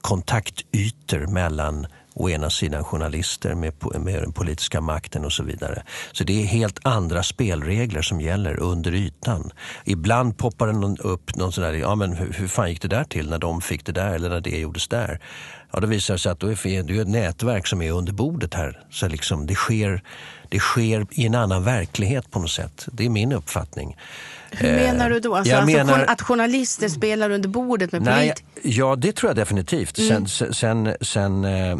Speaker 2: kontaktytor mellan å ena sidan journalister med, med den politiska makten och så vidare. Så det är helt andra spelregler som gäller under ytan. Ibland poppar det upp någon sån där, ja men hur, hur fan gick det där till när de fick det där eller när det gjordes där? Ja, då visar det sig att det är ett nätverk som är under bordet här. Så liksom det, sker, det sker i en annan verklighet på något sätt. Det är min uppfattning. Hur eh, menar du då? Alltså, alltså menar... att
Speaker 3: journalister spelar under bordet med polit?
Speaker 2: ja, det tror jag definitivt. Mm. Sen, sen, eh,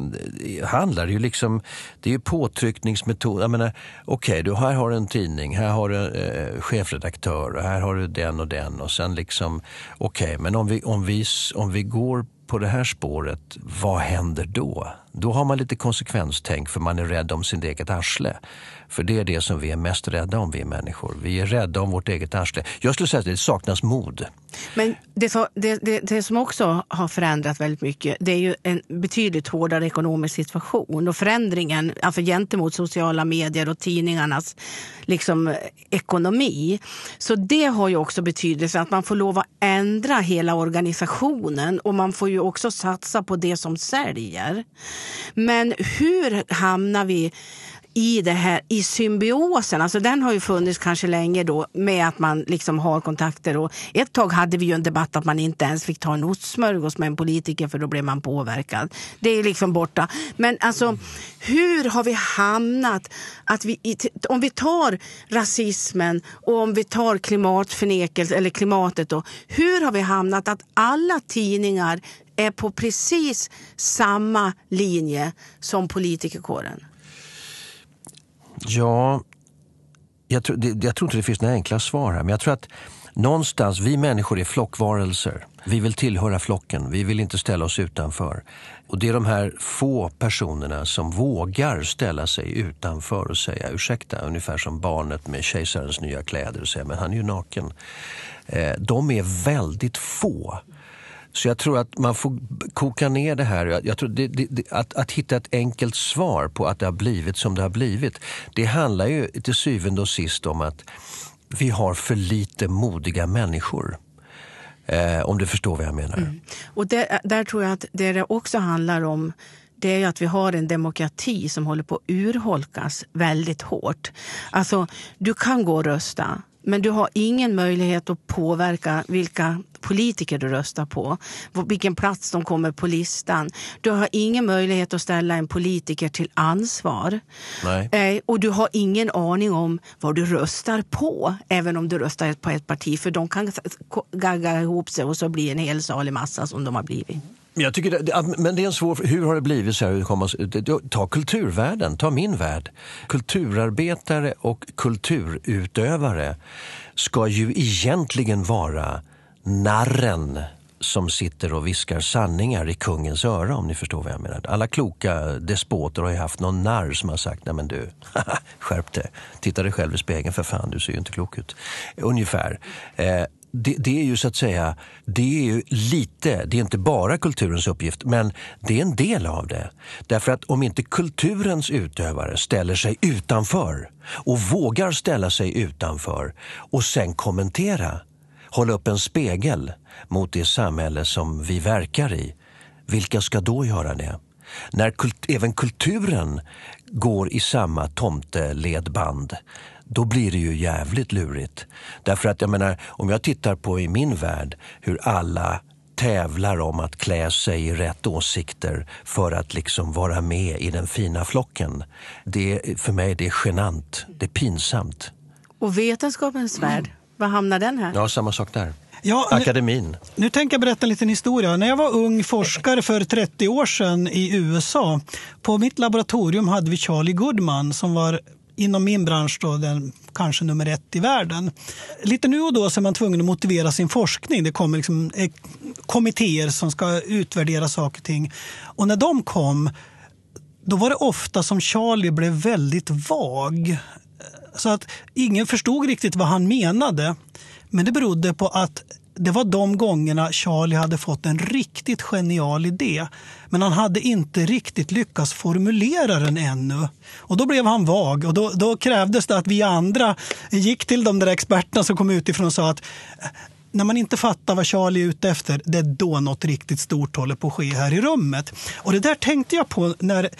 Speaker 2: handlar det ju liksom... Det är ju påtryckningsmetod. Jag menar, okej, okay, här har du en tidning, här har du eh, chefredaktör, och här har du den och den och sen liksom... Okej, okay, men om vi, om, vi, om vi går på det här spåret, vad händer då? Då har man lite konsekvenstänk för man är rädd om sin eget arsle. För det är det som vi är mest rädda om, vi människor. Vi är rädda om vårt eget arsle. Jag skulle säga att det saknas mod.
Speaker 3: Men det, det, det, det som också har förändrat väldigt mycket det är ju en betydligt hårdare ekonomisk situation. Och förändringen alltså gentemot sociala medier och tidningarnas liksom, ekonomi. Så det har ju också betydelse att man får lov att ändra hela organisationen och man får ju också satsa på det som säljer. Men hur hamnar vi i det här, i symbiosen, alltså den har ju funnits kanske länge då med att man liksom har kontakter och ett tag hade vi ju en debatt att man inte ens fick ta en ostsmörgås med en politiker för då blev man påverkad. Det är liksom borta. Men alltså hur har vi hamnat att vi, om vi tar rasismen och om vi tar klimatförnekelse eller klimatet då, hur har vi hamnat att alla tidningar är på precis samma linje som politikerkåren?
Speaker 2: Ja, jag tror, det, jag tror inte det finns några enkla svar här. Men jag tror att någonstans, vi människor är flockvarelser. Vi vill tillhöra flocken, vi vill inte ställa oss utanför. Och det är de här få personerna som vågar ställa sig utanför och säga ursäkta, ungefär som barnet med kejsarens nya kläder och säga men han är ju naken. Eh, de är väldigt få. Så jag tror att man får koka ner det här. Jag, tror det, det, att, att hitta ett enkelt svar på att det har blivit som det har blivit. Det handlar ju till syvende och sist om att vi har för lite modiga människor. Eh, om du förstår vad jag menar. Mm.
Speaker 3: Och det, där tror jag att det, det också handlar om det är att vi har en demokrati som håller på att urholkas väldigt hårt. Alltså, du kan gå och rösta, men du har ingen möjlighet att påverka vilka politiker du röstar på, vilken plats de kommer på listan. Du har ingen möjlighet att ställa en politiker till ansvar. Nej. Eh, och du har ingen aning om vad du röstar på, även om du röstar på ett parti, för de kan gagga ihop sig och så blir en hel salig massa som de har blivit.
Speaker 2: Jag tycker det, men det är en svår Hur har det blivit så här? Hur ta kulturvärlden, ta min värld. Kulturarbetare och kulturutövare ska ju egentligen vara narren som sitter och viskar sanningar i kungens öra om ni förstår vad jag menar. Alla kloka despoter har ju haft någon narr som har sagt nej men du, (laughs) skärp dig. Titta dig själv i spegeln för fan, du ser ju inte klok ut. Ungefär. Eh, det, det, är ju så att säga, det är lite, det är inte bara kulturens uppgift, men det är en del av det. Därför att om inte kulturens utövare ställer sig utanför och vågar ställa sig utanför och sen kommentera, hålla upp en spegel mot det samhälle som vi verkar i, vilka ska då göra det? När kult, även kulturen går i samma tomteledband då blir det ju jävligt lurigt. Därför att jag menar, om jag tittar på i min värld hur alla tävlar om att klä sig i rätt åsikter för att liksom vara med i den fina flocken. Det, för mig det är genant, det är pinsamt.
Speaker 3: Och vetenskapens värld, mm. var hamnar den här?
Speaker 2: Ja, samma sak där. Ja, Akademin. Nu,
Speaker 1: nu tänker jag berätta en liten historia. När jag var ung forskare för 30 år sedan i USA, på mitt laboratorium hade vi Charlie Goodman som var inom min bransch då, den kanske nummer ett i världen. Lite nu och då så är man tvungen att motivera sin forskning. Det kommer liksom eh, kommittéer som ska utvärdera saker och ting. Och när de kom, då var det ofta som Charlie blev väldigt vag. Så att ingen förstod riktigt vad han menade. Men det berodde på att det var de gångerna Charlie hade fått en riktigt genial idé men han hade inte riktigt lyckats formulera den ännu. Och då blev han vag och då, då krävdes det att vi andra gick till de där experterna som kom utifrån och sa att när man inte fattar vad Charlie är ute efter, det är då något riktigt stort håller på att ske här i rummet. Och det där tänkte jag på när eh,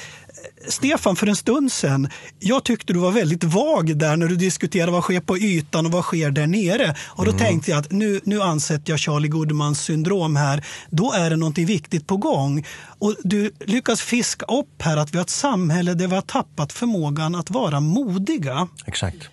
Speaker 1: Stefan, för en stund sedan, jag tyckte du var väldigt vag där när du diskuterade vad sker på ytan och vad sker där nere. Och då mm. tänkte jag att nu, nu ansätter jag Charlie Goodmans syndrom här. Då är det någonting viktigt på gång. Och du lyckas fiska upp här att vi har ett samhälle där vi har tappat förmågan att vara modiga. Exakt.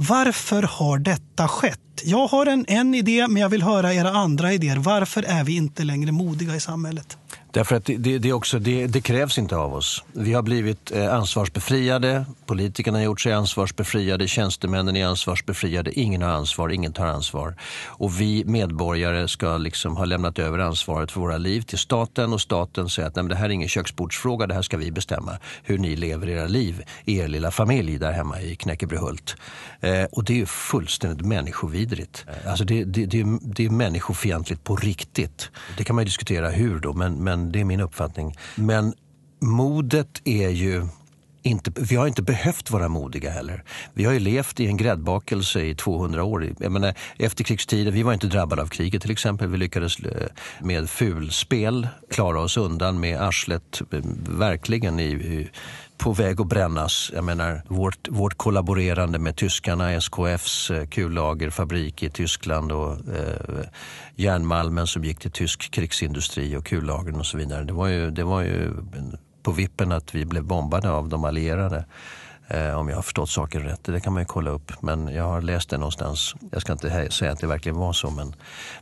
Speaker 1: Varför har detta skett? Jag har en, en idé, men jag vill höra era andra idéer. Varför är vi inte längre modiga i samhället?
Speaker 2: Därför att det, det, det också, det, det, krävs inte av oss. Vi har blivit eh, ansvarsbefriade, politikerna har gjort sig ansvarsbefriade, tjänstemännen är ansvarsbefriade, ingen har ansvar, ingen tar ansvar. Och vi medborgare ska liksom ha lämnat över ansvaret för våra liv till staten och staten säger att Nej, det här är ingen köksbordsfråga, det här ska vi bestämma. Hur ni lever era liv er lilla familj där hemma i Knäckebrehult. Eh, och det är ju fullständigt människovidrigt. Eh. Alltså det, det, det, det är människofientligt på riktigt. Det kan man ju diskutera hur då, men, men det är min uppfattning. Men modet är ju inte, vi har inte behövt vara modiga heller. Vi har ju levt i en gräddbakelse i 200 år. Jag menar, efterkrigstiden, vi var inte drabbade av kriget till exempel. Vi lyckades eh, med fulspel klara oss undan med arslet eh, verkligen i, i på väg att brännas. Jag menar, vårt, vårt kollaborerande med tyskarna, SKFs eh, kullagerfabrik i Tyskland och eh, järnmalmen som gick till tysk krigsindustri och kullagren och så vidare. Det var ju, det var ju på vippen att vi blev bombade av de allierade. Eh, om jag har förstått saken rätt, det kan man ju kolla upp. Men jag har läst det någonstans. Jag ska inte säga att det verkligen var så. Men,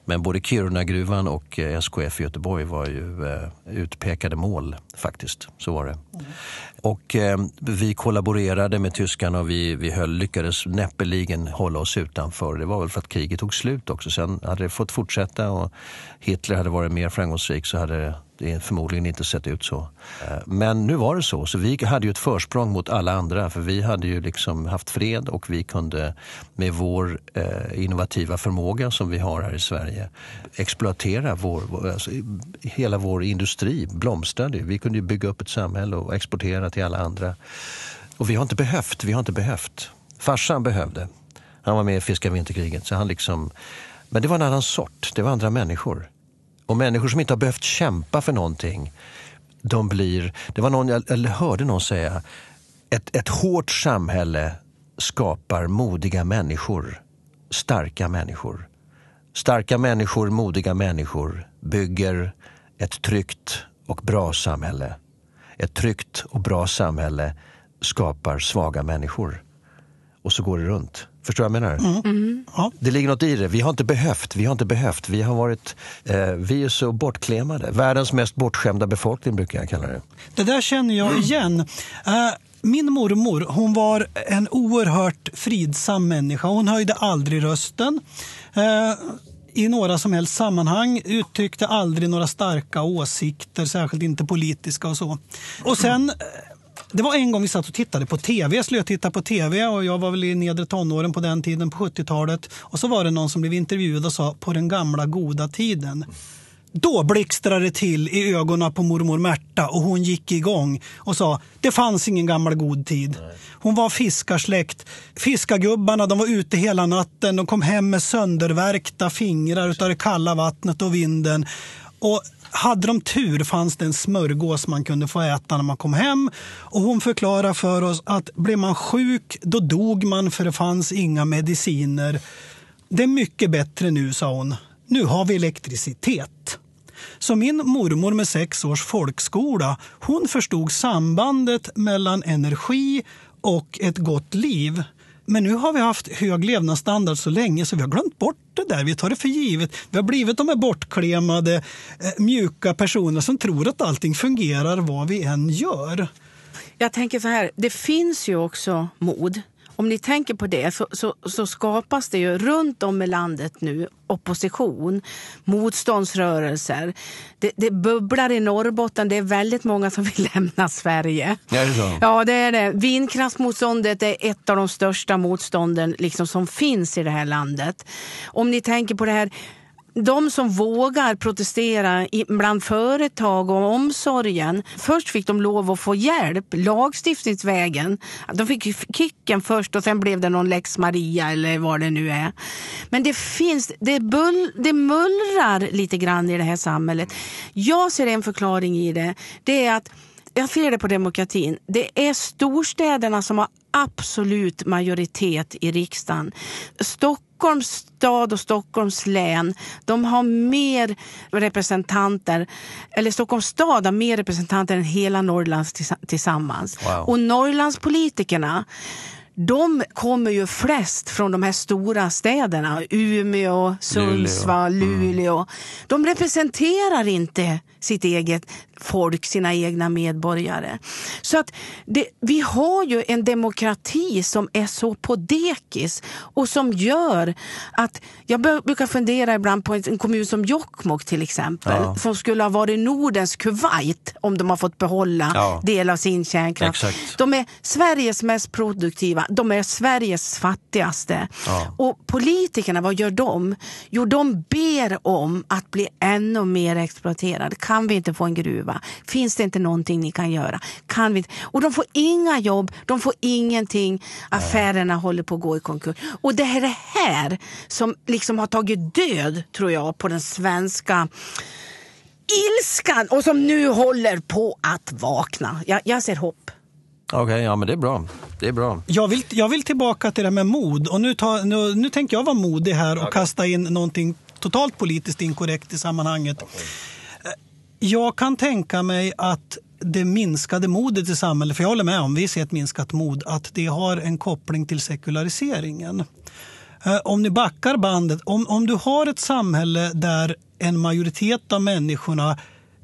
Speaker 2: men både Kiruna-gruvan och eh, SKF i Göteborg var ju eh, utpekade mål faktiskt. Så var det. Mm. Och eh, vi kollaborerade med tyskarna och vi, vi höll, lyckades näppeligen hålla oss utanför. Det var väl för att kriget tog slut också. Sen hade det fått fortsätta och Hitler hade varit mer framgångsrik så hade det förmodligen inte sett ut så. Eh, men nu var det så, så vi hade ju ett försprång mot alla andra för vi hade ju liksom haft fred och vi kunde med vår eh, innovativa förmåga som vi har här i Sverige exploatera vår, alltså, hela vår industri blomstrade. Vi kunde bygga upp ett samhälle och exportera till alla andra. Och vi har inte behövt, vi har inte behövt. Farsan behövde. Han var med i Fiska vinterkriget, så han liksom men det var en annan sort, det var andra människor. Och människor som inte har behövt kämpa för någonting, de blir... Det var någon, jag hörde någon säga, ett, ett hårt samhälle skapar modiga människor, starka människor. Starka människor, modiga människor bygger ett tryggt och bra samhälle. Ett tryggt och bra samhälle skapar svaga människor och så går det runt. Förstår du? vad jag menar? Mm. Mm. Det ligger något i det. Vi har inte behövt, vi har inte behövt. Vi har varit, eh, vi är så bortklemade. Världens mest bortskämda befolkning brukar jag kalla det.
Speaker 1: Det där känner jag mm. igen. Mm. Uh, min mormor hon var en oerhört fridsam människa. Hon höjde aldrig rösten. Uh, i några som helst sammanhang, uttryckte aldrig några starka åsikter, särskilt inte politiska och så. Och sen eh, det var en gång vi satt och tittade på tv. Jag slöt titta på tv och jag var väl i nedre tonåren på den tiden, på 70-talet. Och så var det någon som blev intervjuad och sa på den gamla goda tiden. Då blixtrade det till i ögonen på mormor Märta och hon gick igång och sa det fanns ingen gammal god tid. Hon var fiskarsläkt. Fiskargubbarna de var ute hela natten. De kom hem med söndervärkta fingrar av det kalla vattnet och vinden. Och hade de tur fanns det en smörgås man kunde få äta när man kom hem. Och hon förklarade för oss att blev man sjuk, då dog man för det fanns inga mediciner. Det är mycket bättre nu, sa hon. Nu har vi elektricitet. Så min mormor med sex års folkskola, hon förstod sambandet mellan energi och ett gott liv. Men nu har vi haft hög levnadsstandard så länge så vi har glömt bort det där. Vi tar det för givet. Vi har blivit de här bortklemade, eh, mjuka personer som tror att allting fungerar vad vi än gör.
Speaker 3: Jag tänker så här, det finns ju också mod om ni tänker på det så, så, så, skapas det ju runt om i landet nu opposition, motståndsrörelser. Det, det, bubblar i Norrbotten. Det är väldigt många som vill (laughs) lämna Sverige. Det är så. Ja, det är det. Vindkraftsmotståndet är ett av de största motstånden liksom, som finns i det här landet. Om ni tänker på det här de som vågar protestera bland företag och omsorgen, först fick de lov att få hjälp lagstiftningsvägen. De fick kicken först och sen blev det någon lex Maria eller vad det nu är. Men det finns, det, bull, det mullrar lite grann i det här samhället. Jag ser en förklaring i det. Det är att jag ser det på demokratin. Det är storstäderna som har absolut majoritet i riksdagen. Stockholms stad och Stockholms län, de har mer representanter, eller Stockholms stad har mer representanter än hela Norrlands tillsammans. Wow. Och Norrlandspolitikerna de kommer ju flest från de här stora städerna, Umeå, Sundsvall, Luleå. Mm. Luleå. De representerar inte sitt eget folk, sina egna medborgare. Så att det, vi har ju en demokrati som är så på dekis och som gör att... Jag brukar fundera ibland på en kommun som Jokkmokk till exempel ja. som skulle ha varit Nordens Kuwait om de har fått behålla ja. del av sin kärnkraft. Exakt. De är Sveriges mest produktiva de är Sveriges fattigaste. Ja. Och politikerna, vad gör de? Jo, de ber om att bli ännu mer exploaterade. Kan vi inte få en gruva? Finns det inte någonting ni kan göra? Kan vi inte? Och de får inga jobb, de får ingenting. Affärerna ja. håller på att gå i konkurs. Och det är det här som liksom har tagit död, tror jag, på den svenska ilskan och som nu håller på att vakna. Jag, jag ser hopp.
Speaker 1: Okej, okay, ja men det är bra. Det är bra. Jag vill, jag vill tillbaka till det här med mod. Och nu, ta, nu, nu tänker jag vara modig här och okay. kasta in någonting totalt politiskt inkorrekt i sammanhanget. Okay. Eh, jag kan tänka mig att det minskade modet i samhället, för jag håller med om, vi ser ett minskat mod, att det har en koppling till sekulariseringen. Eh, om ni backar bandet, om, om du har ett samhälle där en majoritet av människorna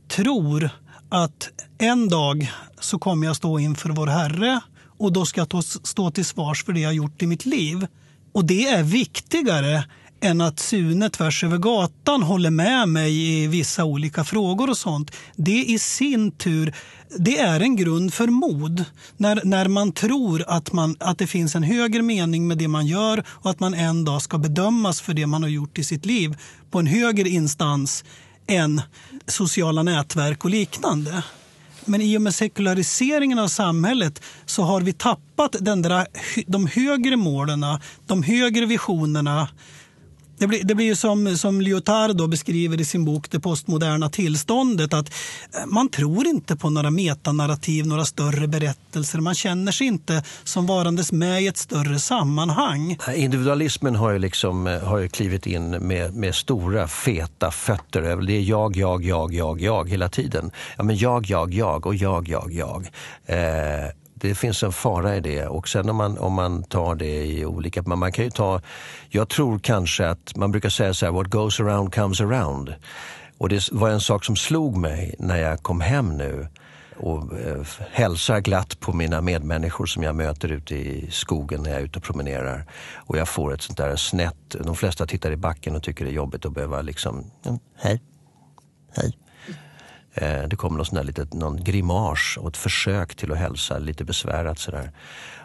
Speaker 1: tror att en dag så kommer jag stå inför vår Herre och då ska jag stå till svars för det jag gjort i mitt liv. Och det är viktigare än att Sune tvärs över gatan håller med mig i vissa olika frågor och sånt. Det i sin tur, det är en grund för mod. När, när man tror att, man, att det finns en högre mening med det man gör och att man en dag ska bedömas för det man har gjort i sitt liv på en högre instans än sociala nätverk och liknande. Men i och med sekulariseringen av samhället så har vi tappat den där, de högre målen, de högre visionerna det blir, det blir ju som, som Lyotard beskriver i sin bok Det postmoderna tillståndet att eh, man tror inte på några metanarrativ, några större berättelser. Man känner sig inte som varandes med i ett större sammanhang.
Speaker 2: Individualismen har ju, liksom, eh, har ju klivit in med, med stora feta fötter. Eh, det är jag, jag, jag, jag, jag hela tiden. Ja, men jag, jag, jag och jag, jag, jag. Eh det finns en fara i det. Och sen om man, om man tar det i olika... Man, man kan ju ta... Jag tror kanske att man brukar säga så här, what goes around comes around. Och det var en sak som slog mig när jag kom hem nu och eh, hälsar glatt på mina medmänniskor som jag möter ute i skogen när jag är ute och promenerar. Och jag får ett sånt där snett, de flesta tittar i backen och tycker det är jobbigt att behöva liksom, mm, hej, hej. Eh, det kom någon, sån där litet, någon grimas och ett försök till att hälsa lite besvärat. Sådär.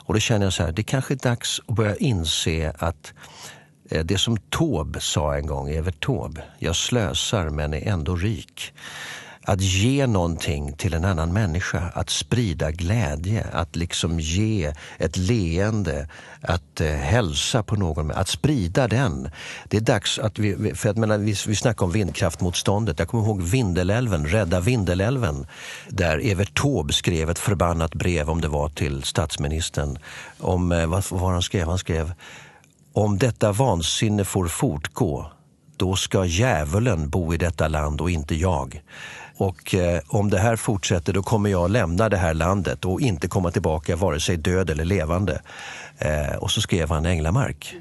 Speaker 2: Och då känner jag så här, det kanske är dags att börja inse att eh, det som Tob sa en gång, Evert Tob, jag slösar men är ändå rik. Att ge någonting till en annan människa, att sprida glädje, att liksom ge ett leende, att eh, hälsa på någon, att sprida den. Det är dags att vi, för att, menar, vi, vi snackar om vindkraftmotståndet. Jag kommer ihåg Vindelälven, Rädda Vindelälven, där Evert Taube skrev ett förbannat brev, om det var till statsministern, om, eh, vad var han skrev? Han skrev om detta vansinne får fortgå, då ska djävulen bo i detta land och inte jag. Och eh, om det här fortsätter då kommer jag lämna det här landet och inte komma tillbaka vare sig död eller levande. Eh, och så skrev han Änglamark.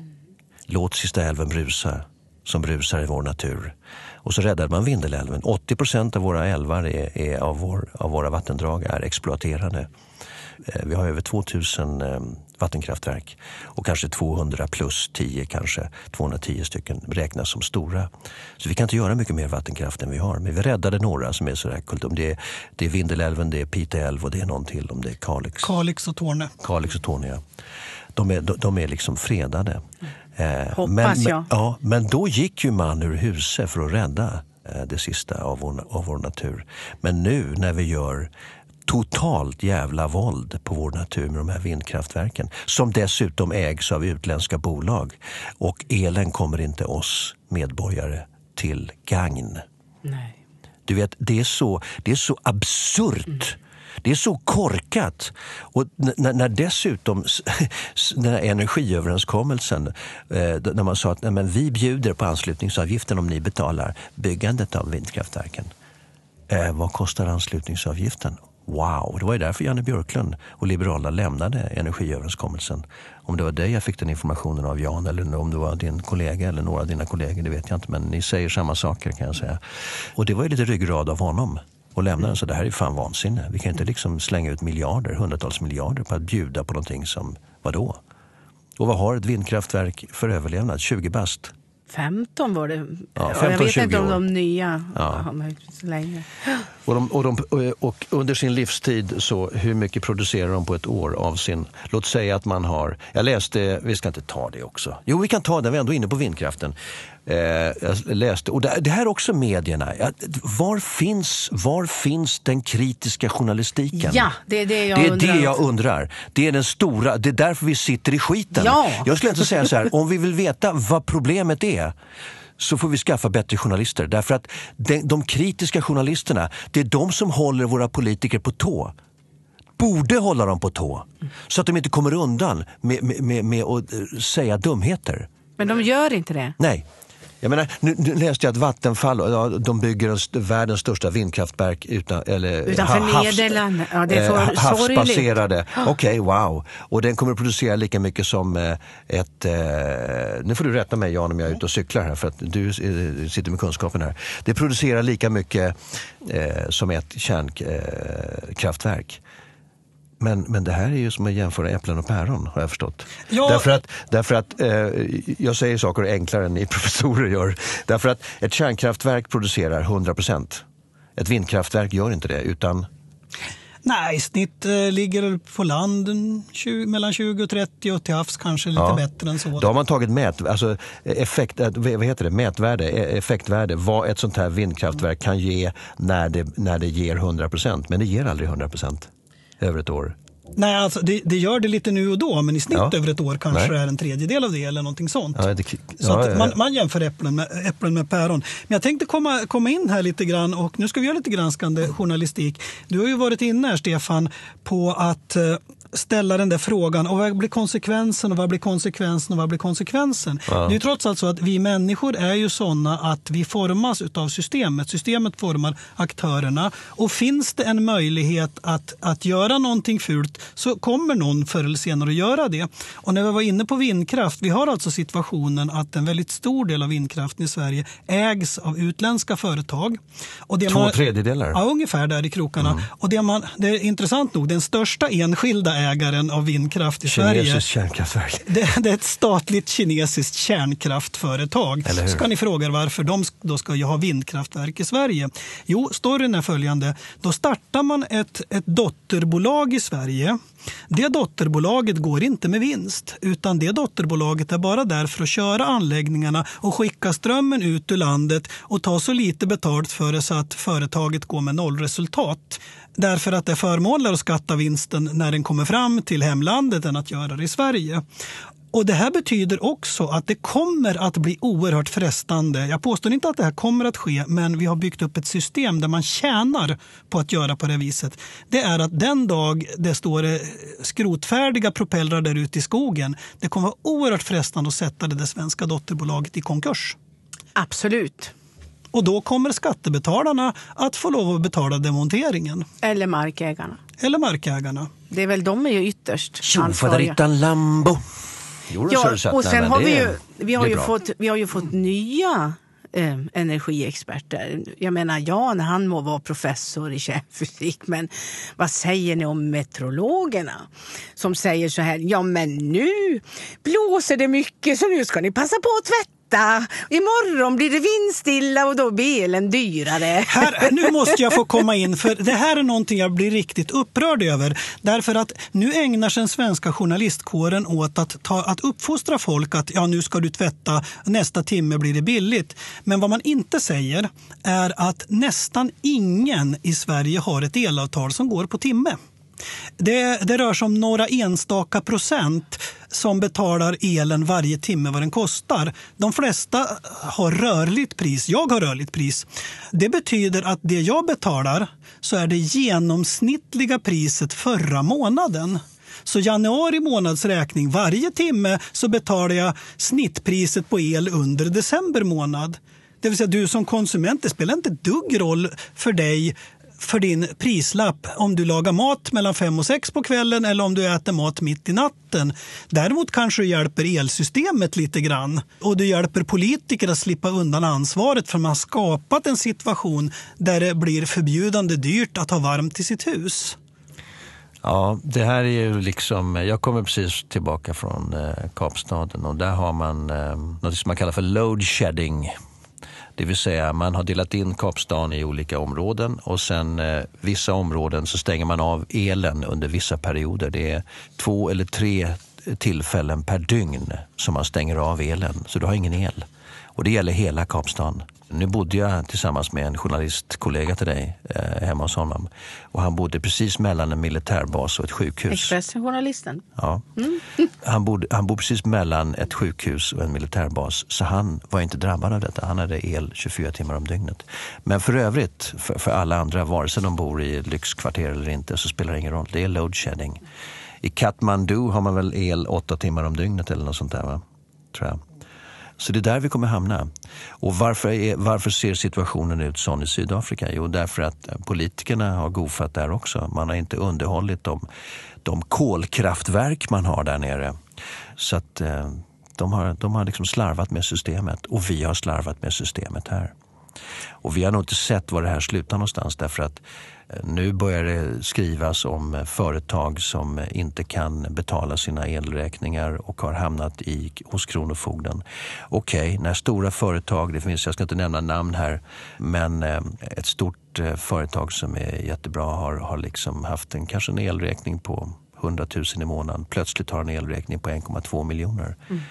Speaker 2: Låt sista älven brusa, som brusar i vår natur. Och så räddade man Vindelälven. 80 procent av våra älvar är, är av, vår, av, våra vattendrag är exploaterade. Eh, vi har över 2000 eh, vattenkraftverk och kanske 200 plus 10, kanske 210 stycken räknas som stora. Så vi kan inte göra mycket mer vattenkraft än vi har. Men vi räddade några som är sådär kult. Om det, är, det är Vindelälven, det är Pite älv och det är någon till. Om det är Kalix.
Speaker 1: Kalix och Torne.
Speaker 2: Kalix och Torne, ja. De är, de, de är liksom fredade. Mm. Eh, Hoppas men, jag. Ja, men då gick ju man ur huset för att rädda eh, det sista av vår, av vår natur. Men nu när vi gör totalt jävla våld på vår natur med de här vindkraftverken. Som dessutom ägs av utländska bolag. Och elen kommer inte oss medborgare till gagn. Nej. Du vet, det är så, det är så absurt. Mm. Det är så korkat. Och när, dessutom den här energiöverenskommelsen, eh, när man sa att nej, men vi bjuder på anslutningsavgiften om ni betalar byggandet av vindkraftverken. Eh, vad kostar anslutningsavgiften? Wow, det var ju därför Janne Björklund och Liberalerna lämnade energiöverenskommelsen. Om det var dig jag fick den informationen av Jan eller om det var din kollega eller några av dina kollegor, det vet jag inte. Men ni säger samma saker kan jag säga. Och det var ju lite ryggrad av honom och lämna den. Så det här är fan vansinne. Vi kan inte liksom slänga ut miljarder, hundratals miljarder på att bjuda på någonting som, vadå? Och vad har ett vindkraftverk för överlevnad? 20 bast?
Speaker 3: 15 var det. Ja, 15, jag vet inte om de nya har ja. har så länge.
Speaker 2: Och, de, och, de, och, under sin livstid, så hur mycket producerar de på ett år av sin... Låt säga att man har... Jag läste, vi ska inte ta det också. Jo, vi kan ta det, vi är ändå inne på vindkraften. Eh, jag läste, och det här är också medierna. Var finns, var finns den kritiska journalistiken? Ja,
Speaker 3: det är det jag, det är undrar, det jag
Speaker 2: undrar. Det är den stora, det är därför vi sitter i skiten. Ja. Jag skulle inte säga så här, om vi vill veta vad problemet är så får vi skaffa bättre journalister. Därför att de, de kritiska journalisterna, det är de som håller våra politiker på tå borde hålla dem på tå. Så att de inte kommer undan med, med, med, med att eh, säga dumheter.
Speaker 3: Men de gör inte det?
Speaker 2: Nej. Jag menar, nu, nu läste jag att Vattenfall ja, de bygger världens största vindkraftverk utan, eller, utanför ha, Nederländerna.
Speaker 3: Ja, det är för, eh, havsbaserade. (gasps) Okej, okay,
Speaker 2: wow. Och den kommer att producera lika mycket som eh, ett... Eh, nu får du rätta mig Jan om jag är mm. ute och cyklar här för att du eh, sitter med kunskapen här. Det producerar lika mycket eh, som ett kärnkraftverk. Eh, men, men det här är ju som att jämföra äpplen och päron har jag förstått. Ja. Därför att, därför att eh, jag säger saker enklare än ni (laughs) professorer gör. Därför att ett kärnkraftverk producerar 100 procent. Ett vindkraftverk gör inte det utan
Speaker 1: Nej, i snitt eh, ligger på land 20, mellan 20 och 30 och till havs kanske lite ja. bättre än så. Då har
Speaker 2: man tagit mät, alltså effekt, eh, vad heter det? mätvärde, eh, effektvärde, vad ett sånt här vindkraftverk kan ge när det, när det ger 100 procent. Men det ger aldrig 100 procent över ett år?
Speaker 1: Nej, alltså, det, det, gör det lite nu och då, men i snitt ja. över ett år kanske Nej. är en tredjedel av det eller någonting sånt.
Speaker 2: Ja, det, ja, så man,
Speaker 1: man, jämför äpplen med, äpplen med päron. Men jag tänkte komma, komma in här lite grann och nu ska vi göra lite granskande journalistik. Du har ju varit inne här, Stefan, på att eh, ställa den där frågan. Och vad blir konsekvensen och vad blir konsekvensen och vad blir konsekvensen? Ja. Det är trots allt så att vi människor är ju sådana att vi formas av systemet. Systemet formar aktörerna. Och finns det en möjlighet att, att göra någonting fult så kommer någon förr eller senare att göra det. Och när vi var inne på vindkraft, vi har alltså situationen att en väldigt stor del av vindkraften i Sverige ägs av utländska företag. Och det Två man, tredjedelar? Ja, ungefär där i krokarna. Mm. Och det, man, det är intressant nog, den största enskilda delägaren av vindkraft i Kinesiskt Sverige. Kinesiskt
Speaker 2: kärnkraftverk.
Speaker 1: Det, är ett statligt kinesiskt kärnkraftföretag. Så kan ni fråga varför de då ska ha vindkraftverk i Sverige. Jo, storyn är följande. Då startar man ett, ett dotterbolag i Sverige det dotterbolaget går inte med vinst utan det dotterbolaget är bara där för att köra anläggningarna och skicka strömmen ut ur landet och ta så lite betalt för det så att företaget går med nollresultat. Därför att det är förmånligare att skatta vinsten när den kommer fram till hemlandet än att göra det i Sverige. Och Det här betyder också att det kommer att bli oerhört frestande. Jag påstår inte att det här kommer att ske, men vi har byggt upp ett system där man tjänar på att göra på det viset. Det är att den dag det står eh, skrotfärdiga propellrar där ute i skogen, det kommer vara oerhört frestande att sätta det svenska dotterbolaget i konkurs. Absolut. Och då kommer skattebetalarna att få lov att betala demonteringen.
Speaker 3: Eller markägarna.
Speaker 1: Eller markägarna.
Speaker 3: Det är väl de är ju ytterst ansvariga. Tjofaderittan
Speaker 1: Lambo. Jo, ja, och sen har vi ju, vi har ju, fått,
Speaker 3: vi har ju fått nya eh, energiexperter. Jag menar, Jan han må vara professor i kärnfysik, men vad säger ni om meteorologerna som säger så här? Ja, men nu blåser det mycket så nu ska ni passa på att tvätta vänta. Imorgon blir det vindstilla och då blir elen dyrare. Här, nu måste jag
Speaker 1: få (laughs) komma in, för det här är någonting jag blir riktigt upprörd över. Därför att nu ägnar sig den svenska journalistkåren åt att, ta, att uppfostra folk att ja, nu ska du tvätta, nästa timme blir det billigt. Men vad man inte säger är att nästan ingen i Sverige har ett elavtal som går på timme. Det, det rör sig om några enstaka procent som betalar elen varje timme vad den kostar. De flesta har rörligt pris. Jag har rörligt pris. Det betyder att det jag betalar så är det genomsnittliga priset förra månaden. Så januari månads räkning, varje timme så betalar jag snittpriset på el under december månad. Det vill säga du som konsument, det spelar inte dugg roll för dig för din prislapp om du lagar mat mellan fem och sex på kvällen eller om du äter mat mitt i natten. Däremot kanske du hjälper elsystemet lite grann och du hjälper politiker att slippa undan ansvaret för man har skapat en situation där det blir förbjudande dyrt att ha varmt i sitt hus.
Speaker 2: Ja, det här är ju liksom... Jag kommer precis tillbaka från eh, Kapstaden och där har man eh, något som man kallar för load shedding det vill säga man har delat in Kapstaden i olika områden och sen eh, vissa områden så stänger man av elen under vissa perioder. Det är två eller tre tillfällen per dygn som man stänger av elen, så du har ingen el. Och det gäller hela Kapstaden. Nu bodde jag tillsammans med en journalistkollega till dig eh, hemma hos honom. Och han bodde precis mellan en militärbas och ett sjukhus.
Speaker 3: Expressen-journalisten.
Speaker 2: Ja. Mm. (laughs) han, bodde, han bodde precis mellan ett sjukhus och en militärbas. Så han var inte drabbad av detta. Han hade el 24 timmar om dygnet. Men för övrigt, för, för alla andra, vare sig de bor i lyxkvarter eller inte, så spelar det ingen roll. Det är load shedding. I Kathmandu har man väl el åtta timmar om dygnet eller något sånt där, va? tror jag. Så det är där vi kommer hamna. Och varför, är, varför ser situationen ut sån i Sydafrika? Jo, därför att eh, politikerna har gofat där också. Man har inte underhållit de, de kolkraftverk man har där nere. Så att eh, de har, de har liksom slarvat med systemet och vi har slarvat med systemet här. Och vi har nog inte sett var det här slutar någonstans därför att nu börjar det skrivas om företag som inte kan betala sina elräkningar och har hamnat i, hos Kronofogden. Okej, okay, när stora företag, det finns, jag ska inte nämna namn här, men eh, ett stort eh, företag som är jättebra har, har liksom haft en, kanske en elräkning på 100 000 i månaden. Plötsligt har en elräkning på 1,2 miljoner. Mm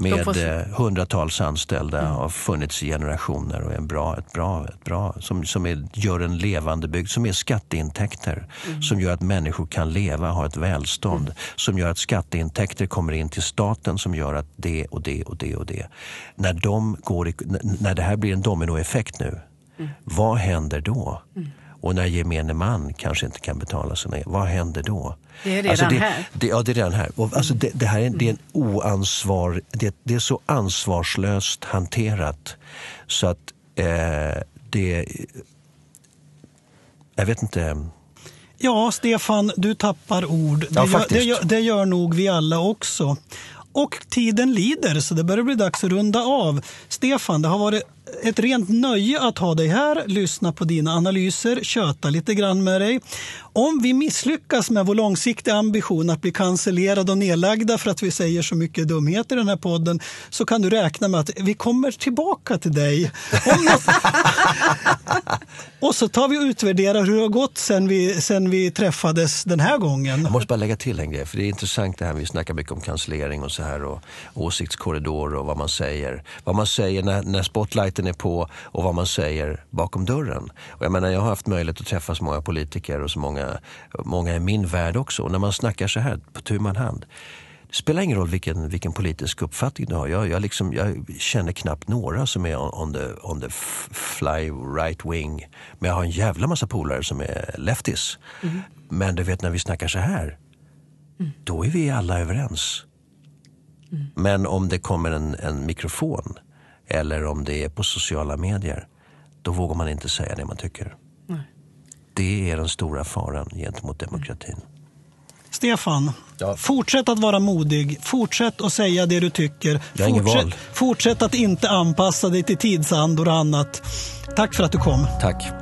Speaker 2: med får... Eh, hundratals anställda mm. har funnits i generationer och är en bra, ett bra, ett bra som, som är, gör en levande bygd, som är skatteintäkter. Mm. Som gör att människor kan leva, ha ett välstånd. Mm. Som gör att skatteintäkter kommer in till staten som gör att det och det och det och det. När, de går i, när det här blir en dominoeffekt nu, mm. vad händer då? Mm. Och när gemene man kanske inte kan betala sina e-, vad händer då? Det är alltså, redan här. Det, ja, det är redan här. Alltså, det, här är, det är en mm. oansvar, det, det är så ansvarslöst hanterat så att eh, det... Jag vet inte.
Speaker 1: Ja, Stefan, du tappar ord. Ja, det, gör, det, det, gör, nog vi alla också. Och tiden lider, så det börjar bli dags att runda av. Stefan, det har varit ett rent nöje att ha dig här, lyssna på dina analyser, köta lite grann med dig. Om vi misslyckas med vår långsiktiga ambition att bli cancellerade och nedlagda för att vi säger så mycket dumheter i den här podden så kan du räkna med att vi kommer tillbaka till dig. (laughs) och så tar vi och utvärderar hur det har gått sen vi, sen vi träffades den här gången. Jag måste bara lägga till en grej, för det är
Speaker 2: intressant det här vi snackar mycket om cancellering och så här och åsiktskorridor och vad man säger. Vad man säger när, när spotlight effekten är på och vad man säger bakom dörren. Och jag menar, jag har haft möjlighet att träffa så många politiker och så många, många i min värld också. Och när man snackar så här på tu man hand. Det spelar ingen roll vilken, vilken politisk uppfattning du har. Jag, jag, liksom, jag känner knappt några som är on the, on the fly right wing. Men jag har en jävla massa polare som är leftis. Mm. Men du vet när vi snackar så här, mm. då är vi alla överens. Mm. Men om det kommer en, en mikrofon eller om det är på sociala medier, då vågar man inte säga det man tycker. Nej. Det är den stora faran gentemot demokratin. Mm.
Speaker 1: Stefan, ja. fortsätt att vara modig. Fortsätt att säga det du tycker. Fortsätt, fortsätt att inte anpassa dig till tidsandor och annat. Tack för att du kom. Tack.